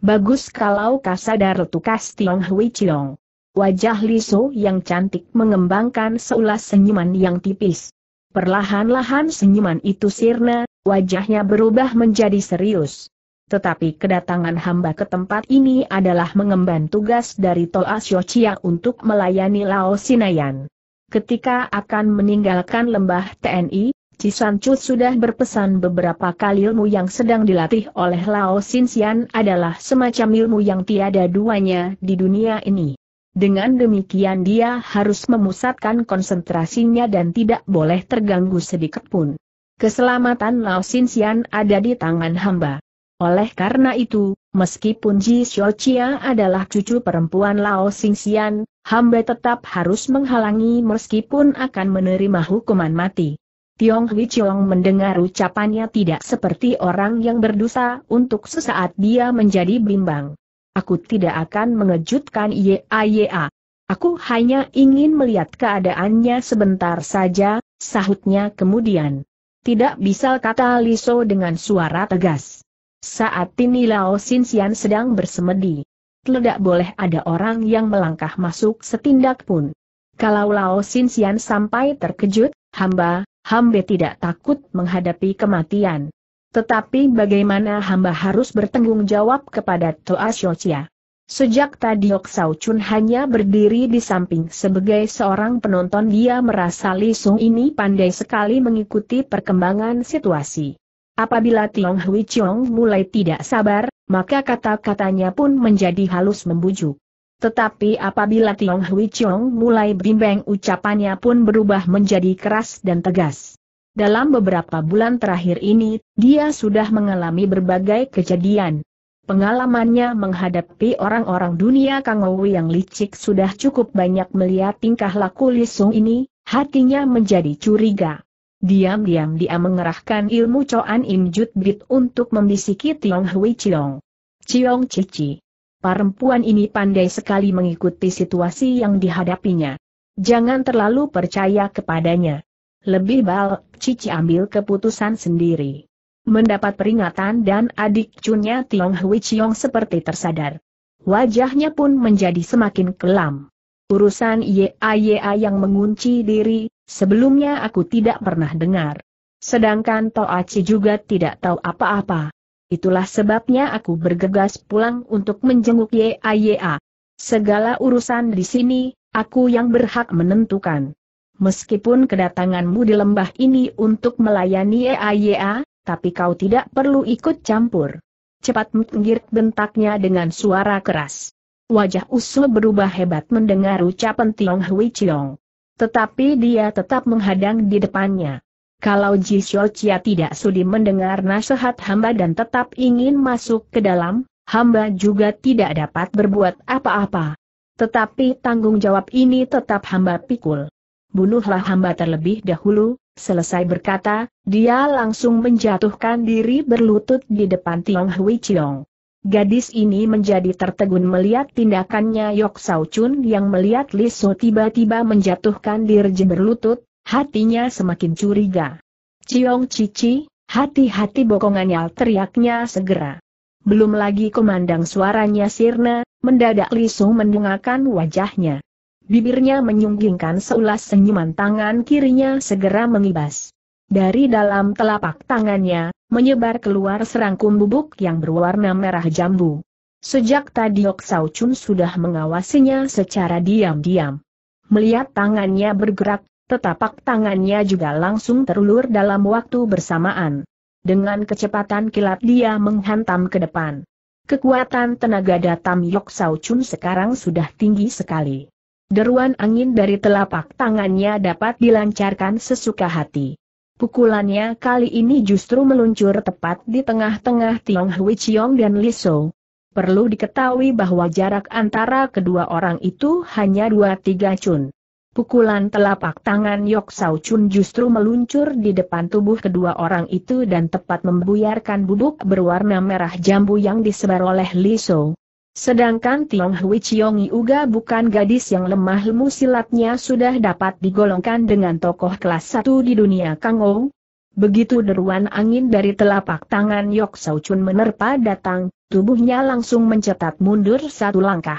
Bagus kalau kasadar tukas Tiong Hui Chiong. Wajah Liso yang cantik mengembangkan seulas senyuman yang tipis. Perlahan-lahan senyuman itu sirna, Wajahnya berubah menjadi serius. Tetapi kedatangan hamba ke tempat ini adalah mengemban tugas dari Toa Xiochia untuk melayani Lao Sinayan. Ketika akan meninggalkan lembah TNI, Cisancu sudah berpesan beberapa kali ilmu yang sedang dilatih oleh Lao Xinxian adalah semacam ilmu yang tiada duanya di dunia ini. Dengan demikian dia harus memusatkan konsentrasinya dan tidak boleh terganggu sedikitpun. Keselamatan Lao Sian ada di tangan hamba. Oleh karena itu, meskipun Ji Chia adalah cucu perempuan Lao Xian, hamba tetap harus menghalangi meskipun akan menerima hukuman mati. Tiong Hui Chiong mendengar ucapannya tidak seperti orang yang berdosa untuk sesaat dia menjadi bimbang. Aku tidak akan mengejutkan YAYA. Aku hanya ingin melihat keadaannya sebentar saja, sahutnya kemudian. Tidak bisa kata Liso dengan suara tegas. Saat ini Lao Xinxian sedang bersemedi. Tidak boleh ada orang yang melangkah masuk setindak pun. Kalau Lao Xinxian sampai terkejut, hamba, hamba tidak takut menghadapi kematian. Tetapi bagaimana hamba harus bertanggung jawab kepada Toa Shochia? Sejak tadi Ok Sao Chun hanya berdiri di samping sebagai seorang penonton dia merasa Li Sung ini pandai sekali mengikuti perkembangan situasi. Apabila Tiong Hui Chong mulai tidak sabar, maka kata-katanya pun menjadi halus membujuk. Tetapi apabila Tiong Hui Chong mulai bimbang ucapannya pun berubah menjadi keras dan tegas. Dalam beberapa bulan terakhir ini, dia sudah mengalami berbagai kejadian, Pengalamannya menghadapi orang-orang dunia Kang Owi yang licik sudah cukup banyak melihat tingkah laku Lisung ini, hatinya menjadi curiga. Diam-diam dia mengerahkan ilmu coan Im Jut Bit untuk membisiki Tiong Hui Chiong. Chiong Cici. Perempuan ini pandai sekali mengikuti situasi yang dihadapinya. Jangan terlalu percaya kepadanya. Lebih baik Cici ambil keputusan sendiri. Mendapat peringatan dan adik cunnya Tiong Hui Chiong seperti tersadar. Wajahnya pun menjadi semakin kelam. Urusan YAYA yang mengunci diri, sebelumnya aku tidak pernah dengar. Sedangkan Toaci juga tidak tahu apa-apa. Itulah sebabnya aku bergegas pulang untuk menjenguk YAYA. Segala urusan di sini, aku yang berhak menentukan. Meskipun kedatanganmu di lembah ini untuk melayani YAYA, tapi kau tidak perlu ikut campur. Cepat menggir bentaknya dengan suara keras. Wajah Usul berubah hebat mendengar ucapan Tiong Hui Chiong. Tetapi dia tetap menghadang di depannya. Kalau Ji Xiaochia tidak sudi mendengar nasihat hamba dan tetap ingin masuk ke dalam, hamba juga tidak dapat berbuat apa-apa. Tetapi tanggung jawab ini tetap hamba pikul. Bunuhlah hamba terlebih dahulu, Selesai berkata, dia langsung menjatuhkan diri berlutut di depan Tiong Hui Chiong. Gadis ini menjadi tertegun melihat tindakannya Yok Sao Chun yang melihat Liso tiba-tiba menjatuhkan diri berlutut, hatinya semakin curiga. Ciong Cici, hati-hati bokongannya teriaknya segera. Belum lagi komandang suaranya sirna, mendadak Lisu mendungakan wajahnya. Bibirnya menyunggingkan seulas senyuman tangan kirinya segera mengibas. Dari dalam telapak tangannya, menyebar keluar serangkum bubuk yang berwarna merah jambu. Sejak tadi Ok Sao Chun sudah mengawasinya secara diam-diam. Melihat tangannya bergerak, tetapak tangannya juga langsung terulur dalam waktu bersamaan. Dengan kecepatan kilat dia menghantam ke depan. Kekuatan tenaga datam Yok Sao Chun sekarang sudah tinggi sekali. Deruan angin dari telapak tangannya dapat dilancarkan sesuka hati. Pukulannya kali ini justru meluncur tepat di tengah-tengah Tiong Hui Chiong dan Li so. Perlu diketahui bahwa jarak antara kedua orang itu hanya 2-3 cun. Pukulan telapak tangan Yok Sau Chun justru meluncur di depan tubuh kedua orang itu dan tepat membuyarkan bubuk berwarna merah jambu yang disebar oleh Li so. Sedangkan Tiong Hui Chiong Yuga bukan gadis yang lemah ilmu silatnya sudah dapat digolongkan dengan tokoh kelas satu di dunia Kang Ong. Begitu deruan angin dari telapak tangan Yok Sau Chun menerpa datang, tubuhnya langsung mencetat mundur satu langkah.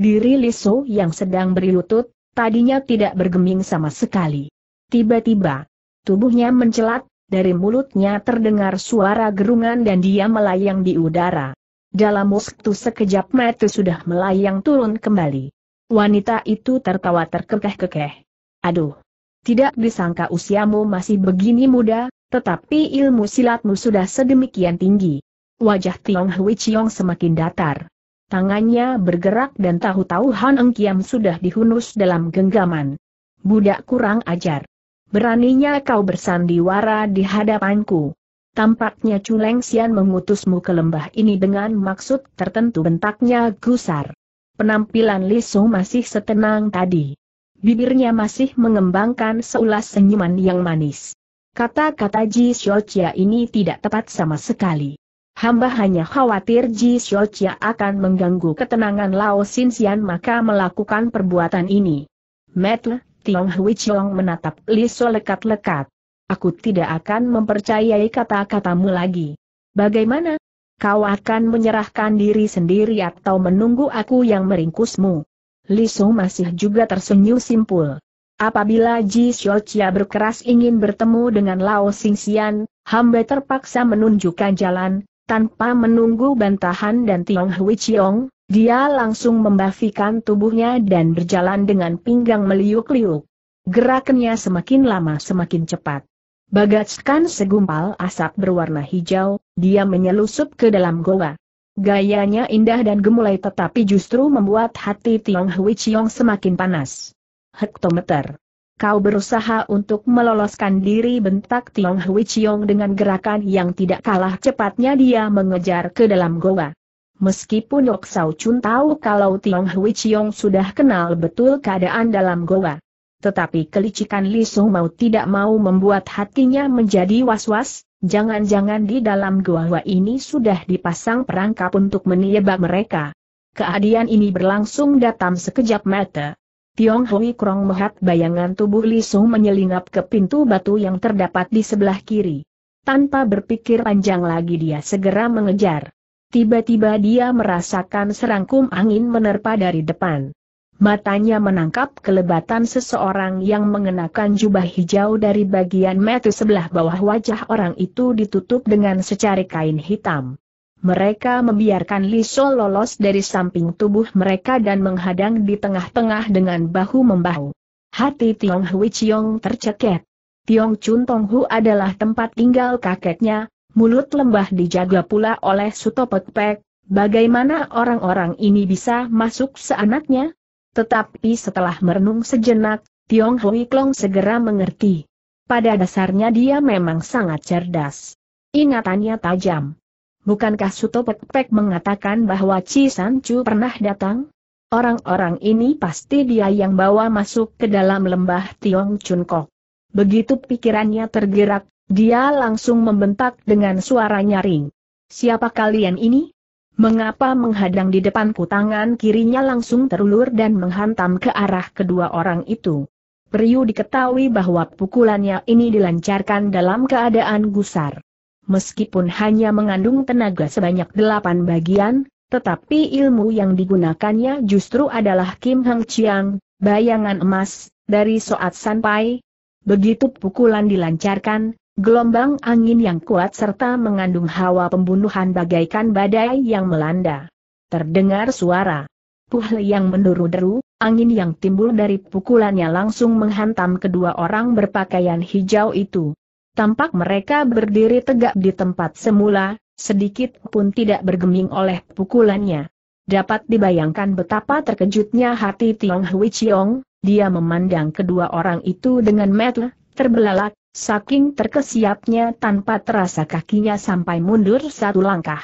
Diri Liso yang sedang berlutut, tadinya tidak bergeming sama sekali. Tiba-tiba, tubuhnya mencelat, dari mulutnya terdengar suara gerungan dan dia melayang di udara. Dalam waktu sekejap mata sudah melayang turun kembali. Wanita itu tertawa terkekeh-kekeh. Aduh, tidak disangka usiamu masih begini muda, tetapi ilmu silatmu sudah sedemikian tinggi. Wajah Tiong Hui Chiong semakin datar. Tangannya bergerak dan tahu-tahu Han Eng Kiam sudah dihunus dalam genggaman. Budak kurang ajar. Beraninya kau bersandiwara di hadapanku. Tampaknya Culeng Xian mengutusmu ke lembah ini dengan maksud tertentu bentaknya gusar. Penampilan Lisung masih setenang tadi. Bibirnya masih mengembangkan seulas senyuman yang manis. Kata-kata Ji Chia ini tidak tepat sama sekali. Hamba hanya khawatir Ji Chia akan mengganggu ketenangan Lao Xin Xian maka melakukan perbuatan ini. Metle, Tiong Hui Chiong menatap Liso lekat-lekat. Aku tidak akan mempercayai kata-katamu lagi. Bagaimana? Kau akan menyerahkan diri sendiri atau menunggu aku yang meringkusmu? Lisu masih juga tersenyum simpul. Apabila Ji Xiaoqia berkeras ingin bertemu dengan Lao Xingxian, hamba terpaksa menunjukkan jalan, tanpa menunggu bantahan dan Tiong Hui Chiong, dia langsung membafikan tubuhnya dan berjalan dengan pinggang meliuk-liuk. Gerakannya semakin lama semakin cepat. Bagaskan segumpal asap berwarna hijau, dia menyelusup ke dalam goa. Gayanya indah dan gemulai tetapi justru membuat hati Tiong Hui Chiong semakin panas. Hektometer. Kau berusaha untuk meloloskan diri bentak Tiong Hui Chiong dengan gerakan yang tidak kalah cepatnya dia mengejar ke dalam goa. Meskipun Yok Sao Chun tahu kalau Tiong Hui Chiong sudah kenal betul keadaan dalam goa. Tetapi kelicikan Lisu mau tidak mau membuat hatinya menjadi was-was, jangan-jangan di dalam gua gua ini sudah dipasang perangkap untuk menyebab mereka. Keadian ini berlangsung datang sekejap mata. Tiong Hui Krong melihat bayangan tubuh Lisu menyelinap ke pintu batu yang terdapat di sebelah kiri. Tanpa berpikir panjang lagi dia segera mengejar. Tiba-tiba dia merasakan serangkum angin menerpa dari depan. Matanya menangkap kelebatan seseorang yang mengenakan jubah hijau dari bagian metu sebelah bawah wajah orang itu ditutup dengan secari kain hitam. Mereka membiarkan Liso lolos dari samping tubuh mereka dan menghadang di tengah-tengah dengan bahu membahu. Hati Tiong Hui Chiong tercekek. Tiong Chun Tong Hu adalah tempat tinggal kakeknya, mulut lembah dijaga pula oleh Suto Pek bagaimana orang-orang ini bisa masuk seanaknya? Tetapi setelah merenung sejenak, Tiong Hui Klong segera mengerti. Pada dasarnya dia memang sangat cerdas. Ingatannya tajam. Bukankah Suto Pek Pek mengatakan bahwa Chi San Chu pernah datang? Orang-orang ini pasti dia yang bawa masuk ke dalam lembah Tiong Chun Kok. Begitu pikirannya tergerak, dia langsung membentak dengan suara nyaring. Siapa kalian ini? Mengapa menghadang di depanku tangan kirinya langsung terulur dan menghantam ke arah kedua orang itu. Priu diketahui bahwa pukulannya ini dilancarkan dalam keadaan gusar. Meskipun hanya mengandung tenaga sebanyak delapan bagian, tetapi ilmu yang digunakannya justru adalah Kim Hang Chiang, bayangan emas, dari Soat Sanpai. Begitu pukulan dilancarkan, Gelombang angin yang kuat serta mengandung hawa pembunuhan bagaikan badai yang melanda. Terdengar suara. Puh yang menderu-deru, angin yang timbul dari pukulannya langsung menghantam kedua orang berpakaian hijau itu. Tampak mereka berdiri tegak di tempat semula, sedikit pun tidak bergeming oleh pukulannya. Dapat dibayangkan betapa terkejutnya hati Tiong Hui Chiong, dia memandang kedua orang itu dengan metel, terbelalak, Saking terkesiapnya tanpa terasa kakinya sampai mundur satu langkah.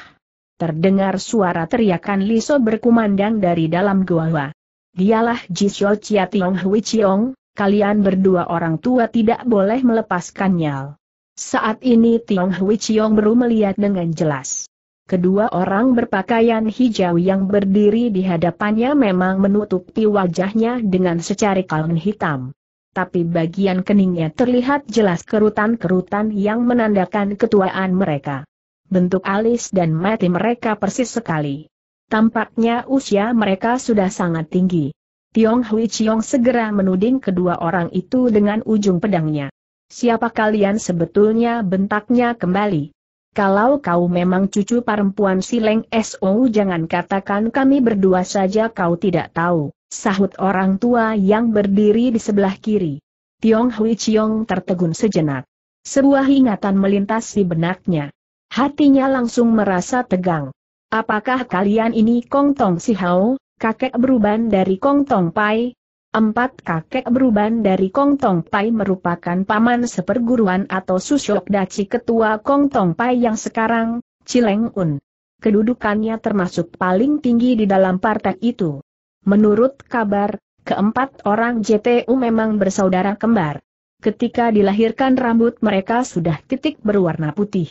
Terdengar suara teriakan Liso berkumandang dari dalam gua. Dialah Jisyo Chia Tiong Hui Chiong, kalian berdua orang tua tidak boleh melepaskannya. Saat ini Tiong Hui Chiong baru melihat dengan jelas. Kedua orang berpakaian hijau yang berdiri di hadapannya memang menutupi wajahnya dengan secarik kalung hitam tapi bagian keningnya terlihat jelas kerutan-kerutan yang menandakan ketuaan mereka. Bentuk alis dan mati mereka persis sekali. Tampaknya usia mereka sudah sangat tinggi. Tiong Hui Chiong segera menuding kedua orang itu dengan ujung pedangnya. Siapa kalian sebetulnya bentaknya kembali? kalau kau memang cucu perempuan Sileng SO jangan katakan kami berdua saja kau tidak tahu, sahut orang tua yang berdiri di sebelah kiri. Tiong Hui Chiong tertegun sejenak. Sebuah ingatan melintas di benaknya. Hatinya langsung merasa tegang. Apakah kalian ini Kong Tong Si Hao, kakek beruban dari Kong Tong Pai, Empat kakek beruban dari Kong Tong Pai merupakan paman seperguruan atau susyok daci ketua Kong Tong Pai yang sekarang, Cileng Un. Kedudukannya termasuk paling tinggi di dalam partai itu. Menurut kabar, keempat orang JTU memang bersaudara kembar. Ketika dilahirkan rambut mereka sudah titik berwarna putih.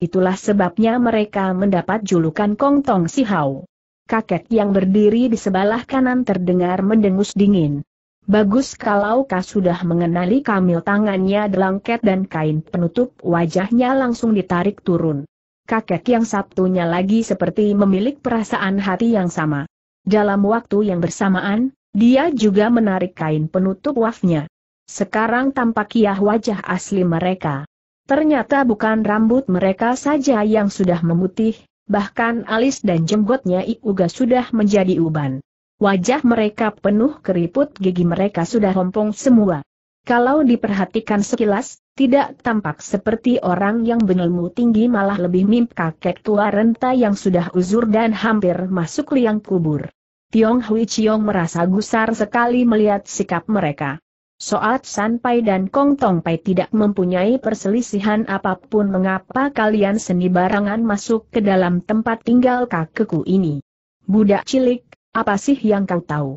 Itulah sebabnya mereka mendapat julukan Kong Tong Hao kakek yang berdiri di sebelah kanan terdengar mendengus dingin. Bagus kalau kau sudah mengenali Kamil tangannya delangket dan kain penutup wajahnya langsung ditarik turun. Kakek yang Sabtunya lagi seperti memilik perasaan hati yang sama. Dalam waktu yang bersamaan, dia juga menarik kain penutup wafnya. Sekarang tampak ia wajah asli mereka. Ternyata bukan rambut mereka saja yang sudah memutih, bahkan alis dan jenggotnya Iuga sudah menjadi uban. Wajah mereka penuh keriput gigi mereka sudah rompong semua. Kalau diperhatikan sekilas, tidak tampak seperti orang yang berilmu tinggi malah lebih mimp kakek tua renta yang sudah uzur dan hampir masuk liang kubur. Tiong Hui Chiong merasa gusar sekali melihat sikap mereka. Soat Sanpai dan Kong Pai tidak mempunyai perselisihan apapun mengapa kalian seni barangan masuk ke dalam tempat tinggal kakekku ini. Budak cilik, apa sih yang kau tahu?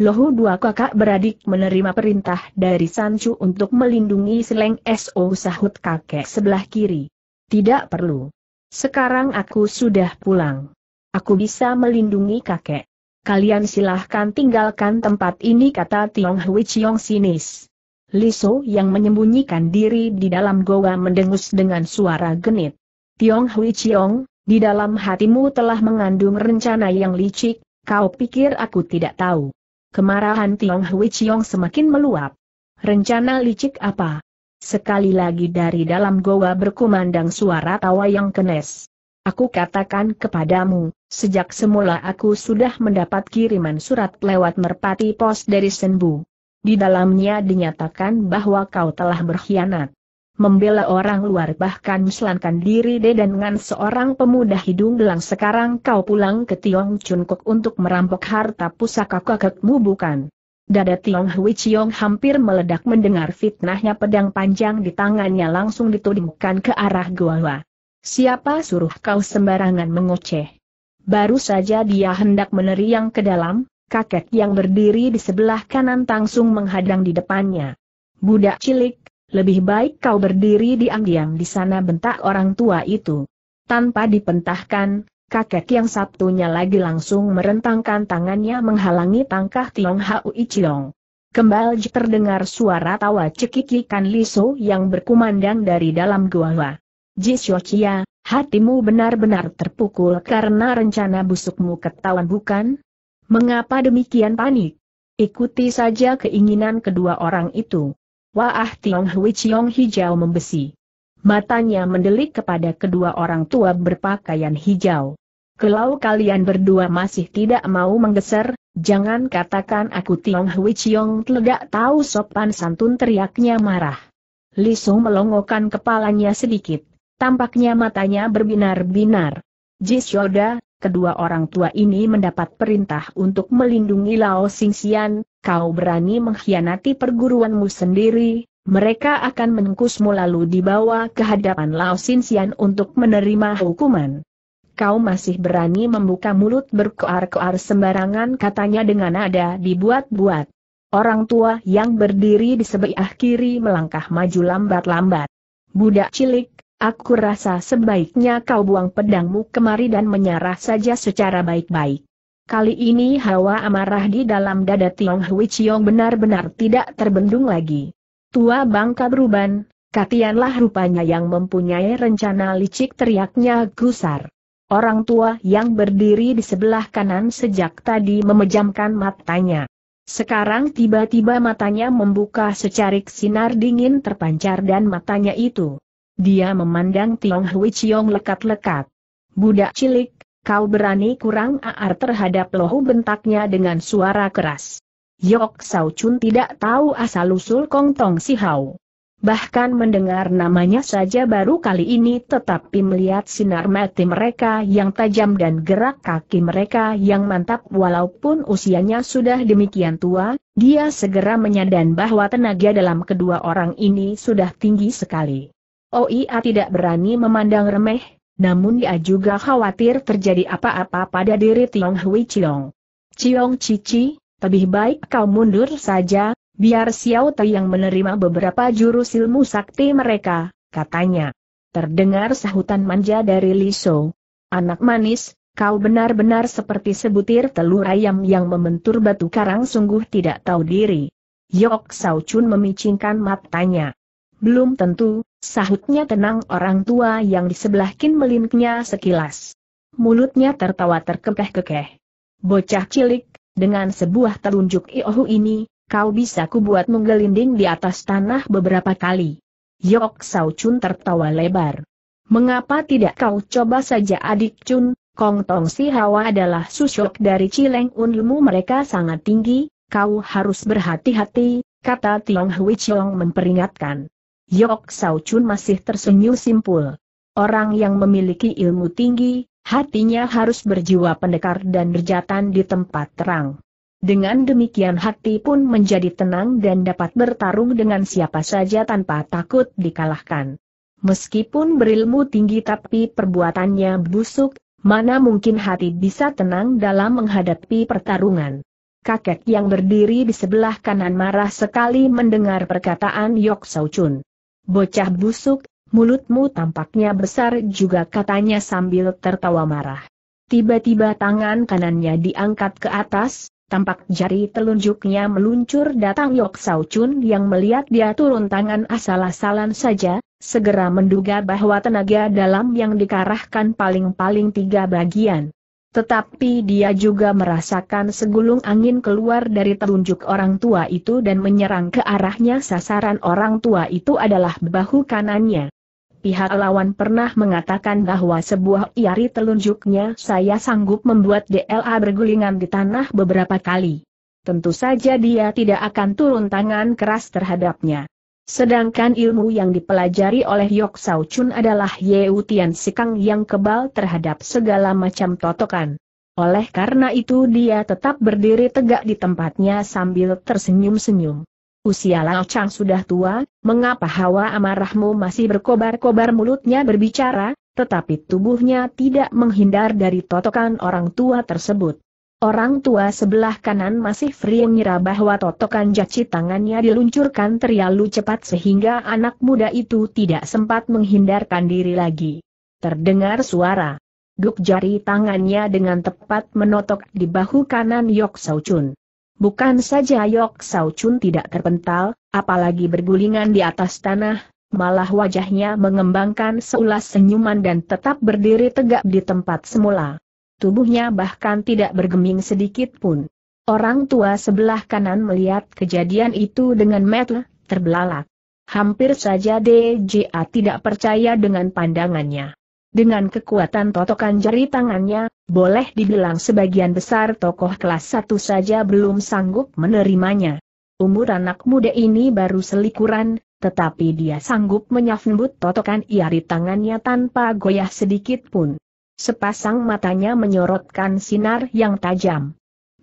Lohu dua kakak beradik menerima perintah dari Sancu untuk melindungi Seleng S.O. sahut kakek sebelah kiri. Tidak perlu. Sekarang aku sudah pulang. Aku bisa melindungi kakek kalian silahkan tinggalkan tempat ini kata Tiong Hui Chiong sinis. Liso yang menyembunyikan diri di dalam goa mendengus dengan suara genit. Tiong Hui Chiong, di dalam hatimu telah mengandung rencana yang licik, kau pikir aku tidak tahu. Kemarahan Tiong Hui Chiong semakin meluap. Rencana licik apa? Sekali lagi dari dalam goa berkumandang suara tawa yang kenes. Aku katakan kepadamu, sejak semula aku sudah mendapat kiriman surat lewat merpati pos dari Senbu. Di dalamnya dinyatakan bahwa kau telah berkhianat. Membela orang luar bahkan meselankan diri de dengan seorang pemuda hidung belang sekarang kau pulang ke Tiong Chunkok untuk merampok harta pusaka kakekmu bukan? Dada Tiong Hui Chiong hampir meledak mendengar fitnahnya pedang panjang di tangannya langsung ditudingkan ke arah Hua. Siapa suruh kau sembarangan mengoceh? Baru saja dia hendak meneriang ke dalam, kakek yang berdiri di sebelah kanan langsung menghadang di depannya. Budak cilik, lebih baik kau berdiri diam-diam di sana bentak orang tua itu. Tanpa dipentahkan, kakek yang Sabtunya lagi langsung merentangkan tangannya menghalangi tangkah Tiong Hau Ichiong. Kembali terdengar suara tawa cekikikan Liso yang berkumandang dari dalam gua. Ji Jisyokia, hatimu benar-benar terpukul karena rencana busukmu ketahuan bukan? Mengapa demikian panik? Ikuti saja keinginan kedua orang itu. Wah Tiong Hui Chiong hijau membesi. Matanya mendelik kepada kedua orang tua berpakaian hijau. Kalau kalian berdua masih tidak mau menggeser, jangan katakan aku Tiong Hui Chiong tidak tahu sopan santun teriaknya marah. Lisung melongokkan kepalanya sedikit. Tampaknya matanya berbinar-binar. Jisyoda, kedua orang tua ini mendapat perintah untuk melindungi Lao Xingxian, kau berani mengkhianati perguruanmu sendiri, mereka akan menengkusmu lalu dibawa ke hadapan Lao Xingxian untuk menerima hukuman. Kau masih berani membuka mulut berkoar-koar sembarangan katanya dengan nada dibuat-buat. Orang tua yang berdiri di sebelah kiri melangkah maju lambat-lambat. Budak cilik, Aku rasa sebaiknya kau buang pedangmu kemari dan menyerah saja secara baik-baik. Kali ini hawa amarah di dalam dada Tiong Hui Chiong benar-benar tidak terbendung lagi. Tua bangka beruban, Katianlah rupanya yang mempunyai rencana licik teriaknya gusar. Orang tua yang berdiri di sebelah kanan sejak tadi memejamkan matanya. Sekarang tiba-tiba matanya membuka secarik sinar dingin terpancar dan matanya itu dia memandang Tiong Hui Chiong lekat-lekat. Budak cilik, kau berani kurang aar terhadap lohu bentaknya dengan suara keras. Yok Sao Chun tidak tahu asal-usul Kong Tong Si Hao. Bahkan mendengar namanya saja baru kali ini tetapi melihat sinar mati mereka yang tajam dan gerak kaki mereka yang mantap walaupun usianya sudah demikian tua, dia segera menyadari bahwa tenaga dalam kedua orang ini sudah tinggi sekali. OIA oh tidak berani memandang remeh, namun dia juga khawatir terjadi apa-apa pada diri Tiong Hui Chiong. Chiong Cici, lebih baik kau mundur saja, biar Xiao Te yang menerima beberapa jurus ilmu sakti mereka, katanya. Terdengar sahutan manja dari Liso. Anak manis, kau benar-benar seperti sebutir telur ayam yang membentur batu karang sungguh tidak tahu diri. Yok Sao Chun memicingkan matanya. Belum tentu, sahutnya tenang orang tua yang di sebelah kin melingknya sekilas. Mulutnya tertawa terkekeh-kekeh. Bocah cilik, dengan sebuah telunjuk iohu ini, kau bisa kubuat menggelinding di atas tanah beberapa kali. Yok Sao Chun tertawa lebar. Mengapa tidak kau coba saja adik Chun, Kong Tong Si Hawa adalah susuk dari Cileng Un mereka sangat tinggi, kau harus berhati-hati, kata Tiong Hui Chong memperingatkan. Yok Sao Chun masih tersenyum simpul. Orang yang memiliki ilmu tinggi, hatinya harus berjiwa pendekar dan berjatan di tempat terang. Dengan demikian hati pun menjadi tenang dan dapat bertarung dengan siapa saja tanpa takut dikalahkan. Meskipun berilmu tinggi tapi perbuatannya busuk, mana mungkin hati bisa tenang dalam menghadapi pertarungan. Kakek yang berdiri di sebelah kanan marah sekali mendengar perkataan Yok Sao Chun. Bocah busuk, mulutmu tampaknya besar juga katanya sambil tertawa marah. Tiba-tiba tangan kanannya diangkat ke atas, tampak jari telunjuknya meluncur datang Yok Sao Chun yang melihat dia turun tangan asal-asalan saja, segera menduga bahwa tenaga dalam yang dikarahkan paling-paling tiga bagian. Tetapi dia juga merasakan segulung angin keluar dari telunjuk orang tua itu dan menyerang ke arahnya sasaran orang tua itu adalah bahu kanannya. Pihak lawan pernah mengatakan bahwa sebuah iari telunjuknya saya sanggup membuat DLA bergulingan di tanah beberapa kali. Tentu saja dia tidak akan turun tangan keras terhadapnya. Sedangkan ilmu yang dipelajari oleh Yok Sao Chun adalah Ye Tian Sikang yang kebal terhadap segala macam totokan. Oleh karena itu dia tetap berdiri tegak di tempatnya sambil tersenyum-senyum. Usia Lao Chang sudah tua, mengapa hawa amarahmu masih berkobar-kobar mulutnya berbicara, tetapi tubuhnya tidak menghindar dari totokan orang tua tersebut. Orang tua sebelah kanan masih free mengira bahwa totokan jaci tangannya diluncurkan terlalu cepat sehingga anak muda itu tidak sempat menghindarkan diri lagi. Terdengar suara. Duk jari tangannya dengan tepat menotok di bahu kanan Yok Sao Chun. Bukan saja Yok Sao Chun tidak terpental, apalagi bergulingan di atas tanah, malah wajahnya mengembangkan seulas senyuman dan tetap berdiri tegak di tempat semula tubuhnya bahkan tidak bergeming sedikit pun. Orang tua sebelah kanan melihat kejadian itu dengan metel, terbelalak. Hampir saja DJA tidak percaya dengan pandangannya. Dengan kekuatan totokan jari tangannya, boleh dibilang sebagian besar tokoh kelas satu saja belum sanggup menerimanya. Umur anak muda ini baru selikuran, tetapi dia sanggup menyambut totokan jari tangannya tanpa goyah sedikit pun sepasang matanya menyorotkan sinar yang tajam.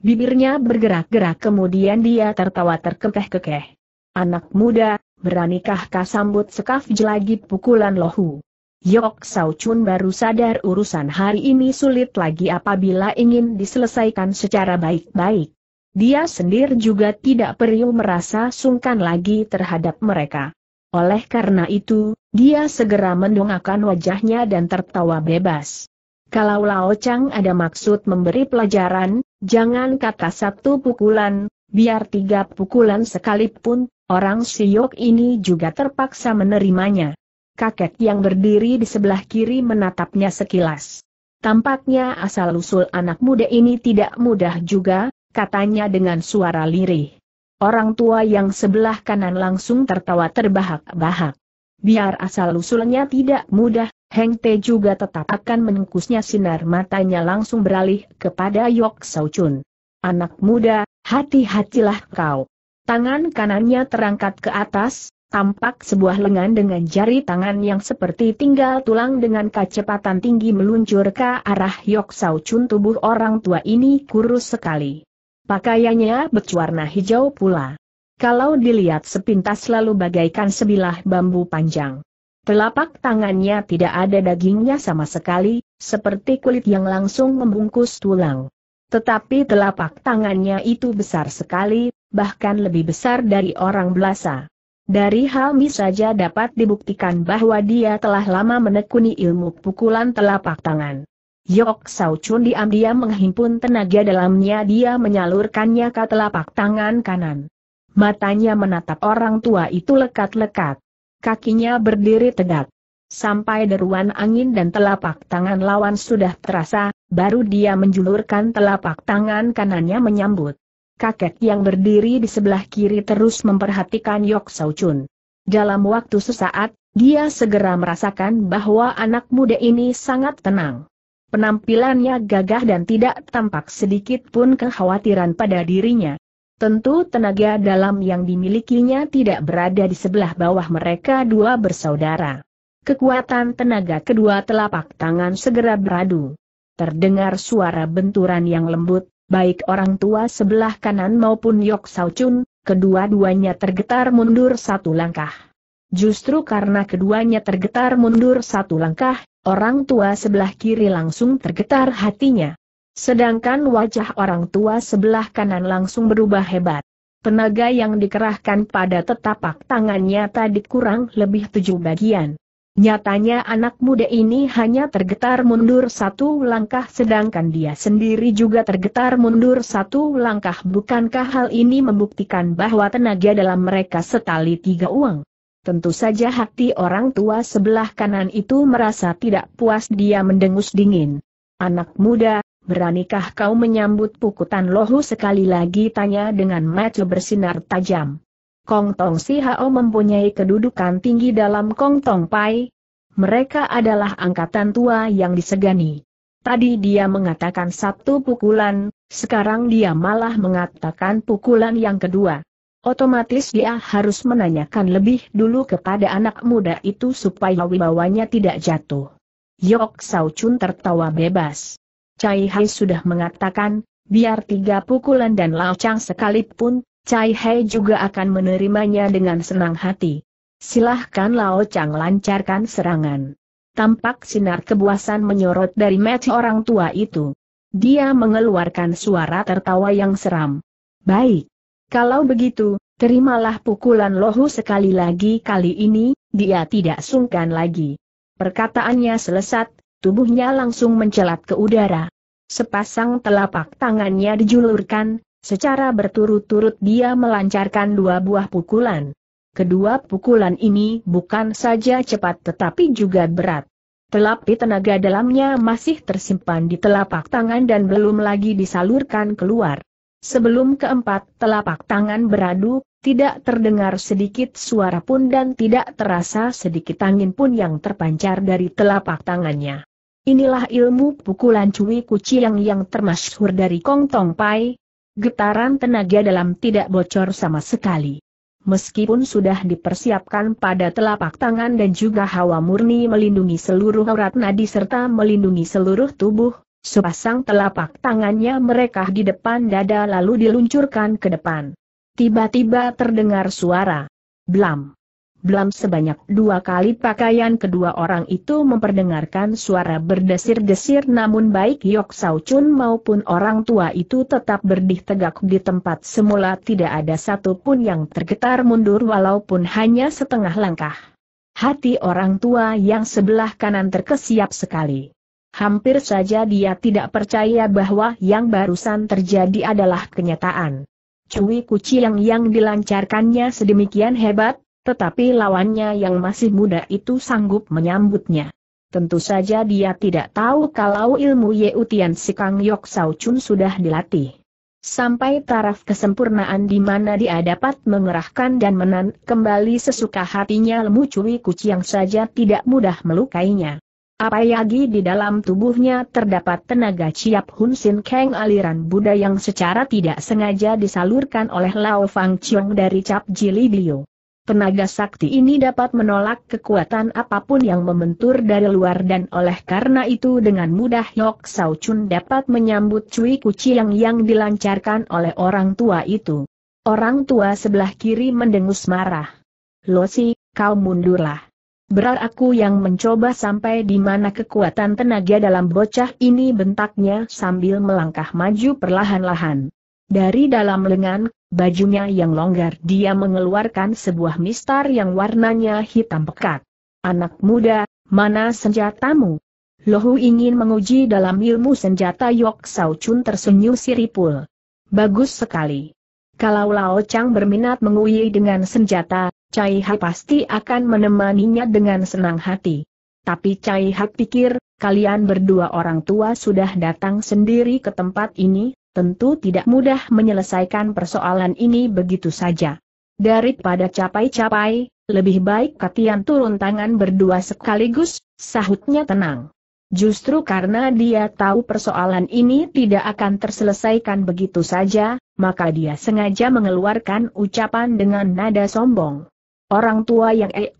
Bibirnya bergerak-gerak kemudian dia tertawa terkekeh-kekeh. Anak muda, beranikah kah sambut sekaf jelagi pukulan lohu. Yok Sao Chun baru sadar urusan hari ini sulit lagi apabila ingin diselesaikan secara baik-baik. Dia sendiri juga tidak perlu merasa sungkan lagi terhadap mereka. Oleh karena itu, dia segera mendongakkan wajahnya dan tertawa bebas. Kalau Lao Chang ada maksud memberi pelajaran, jangan kata satu pukulan, biar tiga pukulan sekalipun, orang Siok ini juga terpaksa menerimanya. Kakek yang berdiri di sebelah kiri menatapnya sekilas. Tampaknya asal-usul anak muda ini tidak mudah juga, katanya dengan suara lirih. Orang tua yang sebelah kanan langsung tertawa terbahak-bahak. Biar asal-usulnya tidak mudah, Heng Te juga tetap akan menengkusnya sinar matanya langsung beralih kepada Yok Sau Chun. Anak muda, hati-hatilah kau. Tangan kanannya terangkat ke atas, tampak sebuah lengan dengan jari tangan yang seperti tinggal tulang dengan kecepatan tinggi meluncur ke arah Yok Sau Chun tubuh orang tua ini kurus sekali. Pakaiannya berwarna hijau pula. Kalau dilihat sepintas lalu bagaikan sebilah bambu panjang. Telapak tangannya tidak ada dagingnya sama sekali, seperti kulit yang langsung membungkus tulang. Tetapi telapak tangannya itu besar sekali, bahkan lebih besar dari orang belasa. Dari hal ini saja dapat dibuktikan bahwa dia telah lama menekuni ilmu pukulan telapak tangan. Yok Sao Chun diam-diam menghimpun tenaga dalamnya dia menyalurkannya ke telapak tangan kanan. Matanya menatap orang tua itu lekat-lekat. Kakinya berdiri tegak. Sampai deruan angin dan telapak tangan lawan sudah terasa, baru dia menjulurkan telapak tangan kanannya menyambut. Kakek yang berdiri di sebelah kiri terus memperhatikan Yok Sau Chun. Dalam waktu sesaat, dia segera merasakan bahwa anak muda ini sangat tenang. Penampilannya gagah dan tidak tampak sedikit pun kekhawatiran pada dirinya. Tentu tenaga dalam yang dimilikinya tidak berada di sebelah bawah mereka dua bersaudara. Kekuatan tenaga kedua telapak tangan segera beradu. Terdengar suara benturan yang lembut, baik orang tua sebelah kanan maupun Yok Sao Chun, kedua-duanya tergetar mundur satu langkah. Justru karena keduanya tergetar mundur satu langkah, orang tua sebelah kiri langsung tergetar hatinya. Sedangkan wajah orang tua sebelah kanan langsung berubah hebat. Tenaga yang dikerahkan pada tetapak tangannya tadi kurang lebih tujuh bagian. Nyatanya anak muda ini hanya tergetar mundur satu langkah sedangkan dia sendiri juga tergetar mundur satu langkah bukankah hal ini membuktikan bahwa tenaga dalam mereka setali tiga uang. Tentu saja hati orang tua sebelah kanan itu merasa tidak puas dia mendengus dingin. Anak muda, beranikah kau menyambut pukutan lohu sekali lagi tanya dengan mata bersinar tajam. Kong Tong Si Hao mempunyai kedudukan tinggi dalam Kong Tong Pai. Mereka adalah angkatan tua yang disegani. Tadi dia mengatakan satu pukulan, sekarang dia malah mengatakan pukulan yang kedua. Otomatis dia harus menanyakan lebih dulu kepada anak muda itu supaya wibawanya tidak jatuh. Yok Sau Chun tertawa bebas. Cai Hai sudah mengatakan, biar tiga pukulan dan laucang sekalipun, Cai Hai juga akan menerimanya dengan senang hati. Silahkan Lao Chang lancarkan serangan. Tampak sinar kebuasan menyorot dari match orang tua itu. Dia mengeluarkan suara tertawa yang seram. Baik. Kalau begitu, terimalah pukulan lohu sekali lagi kali ini, dia tidak sungkan lagi. Perkataannya selesat, tubuhnya langsung mencelat ke udara. Sepasang telapak tangannya dijulurkan, secara berturut-turut dia melancarkan dua buah pukulan. Kedua pukulan ini bukan saja cepat tetapi juga berat. Telapi tenaga dalamnya masih tersimpan di telapak tangan dan belum lagi disalurkan keluar. Sebelum keempat telapak tangan beradu, tidak terdengar sedikit suara pun dan tidak terasa sedikit angin pun yang terpancar dari telapak tangannya. Inilah ilmu pukulan cui kuci yang yang termasyhur dari Kong Tong Pai. Getaran tenaga dalam tidak bocor sama sekali. Meskipun sudah dipersiapkan pada telapak tangan dan juga hawa murni melindungi seluruh aurat nadi serta melindungi seluruh tubuh, sepasang telapak tangannya mereka di depan dada lalu diluncurkan ke depan. Tiba-tiba terdengar suara. Blam. Belum sebanyak dua kali pakaian kedua orang itu memperdengarkan suara berdesir-desir namun baik Yok Sao Chun maupun orang tua itu tetap berdih tegak di tempat semula tidak ada satupun yang tergetar mundur walaupun hanya setengah langkah. Hati orang tua yang sebelah kanan terkesiap sekali. Hampir saja dia tidak percaya bahwa yang barusan terjadi adalah kenyataan. Cui kuci yang yang dilancarkannya sedemikian hebat, tetapi lawannya yang masih muda itu sanggup menyambutnya. Tentu saja dia tidak tahu kalau ilmu Utian si Kang Yok Sao Chun sudah dilatih. Sampai taraf kesempurnaan di mana dia dapat mengerahkan dan menan kembali sesuka hatinya lemu kuci kuciang saja tidak mudah melukainya. Apalagi di dalam tubuhnya terdapat tenaga Ciap Hun Sin Kang aliran Buddha yang secara tidak sengaja disalurkan oleh Lao Fang Chiong dari Cap Jili Bio. Tenaga sakti ini dapat menolak kekuatan apapun yang membentur dari luar dan oleh karena itu dengan mudah Yok Sao Chun dapat menyambut cuy Kuci yang yang dilancarkan oleh orang tua itu. Orang tua sebelah kiri mendengus marah. Losi, kau mundurlah. Berar aku yang mencoba sampai di mana kekuatan tenaga dalam bocah ini bentaknya sambil melangkah maju perlahan-lahan. Dari dalam lengan, Bajunya yang longgar dia mengeluarkan sebuah mistar yang warnanya hitam pekat. Anak muda, mana senjatamu? Lohu ingin menguji dalam ilmu senjata Yok Sao Chun tersenyum siripul. Bagus sekali. Kalau Lao Chang berminat menguji dengan senjata, Cai Ha pasti akan menemaninya dengan senang hati. Tapi Cai Hak pikir, kalian berdua orang tua sudah datang sendiri ke tempat ini, tentu tidak mudah menyelesaikan persoalan ini begitu saja. Daripada capai-capai, lebih baik Katian turun tangan berdua sekaligus, sahutnya tenang. Justru karena dia tahu persoalan ini tidak akan terselesaikan begitu saja, maka dia sengaja mengeluarkan ucapan dengan nada sombong. Orang tua yang ek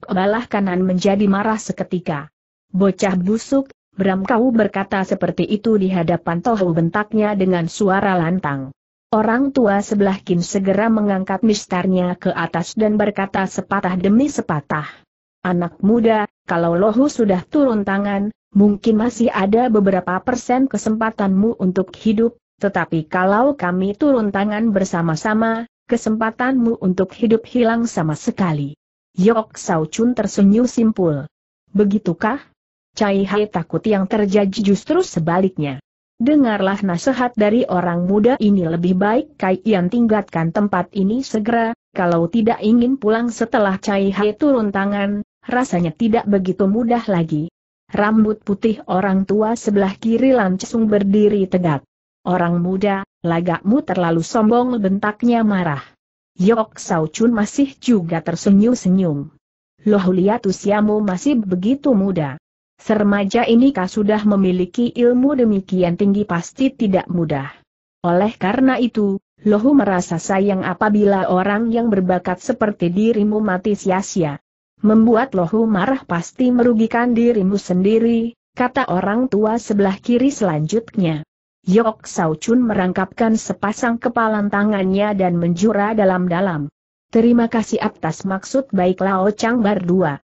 kanan menjadi marah seketika. Bocah busuk, Bram kau berkata seperti itu di hadapan Tohu bentaknya dengan suara lantang. Orang tua sebelah Kim segera mengangkat mistarnya ke atas dan berkata sepatah demi sepatah. Anak muda, kalau Lohu sudah turun tangan, mungkin masih ada beberapa persen kesempatanmu untuk hidup, tetapi kalau kami turun tangan bersama-sama, kesempatanmu untuk hidup hilang sama sekali. Yok Sao Chun tersenyum simpul. Begitukah? Cai Hai takut yang terjadi justru sebaliknya. Dengarlah nasihat dari orang muda ini lebih baik Kai Yan tinggalkan tempat ini segera, kalau tidak ingin pulang setelah Cai Hai turun tangan, rasanya tidak begitu mudah lagi. Rambut putih orang tua sebelah kiri Lancesung berdiri tegak. Orang muda, lagakmu terlalu sombong bentaknya marah. Yok Sao Chun masih juga tersenyum-senyum. Loh lihat usiamu masih begitu muda. Sermaja inikah sudah memiliki ilmu demikian tinggi pasti tidak mudah. Oleh karena itu, Lohu merasa sayang apabila orang yang berbakat seperti dirimu mati sia-sia. Membuat Lohu marah pasti merugikan dirimu sendiri, kata orang tua sebelah kiri selanjutnya. Yok Sao Chun merangkapkan sepasang kepalan tangannya dan menjura dalam-dalam. Terima kasih atas maksud baik Lao Chang Bar 2.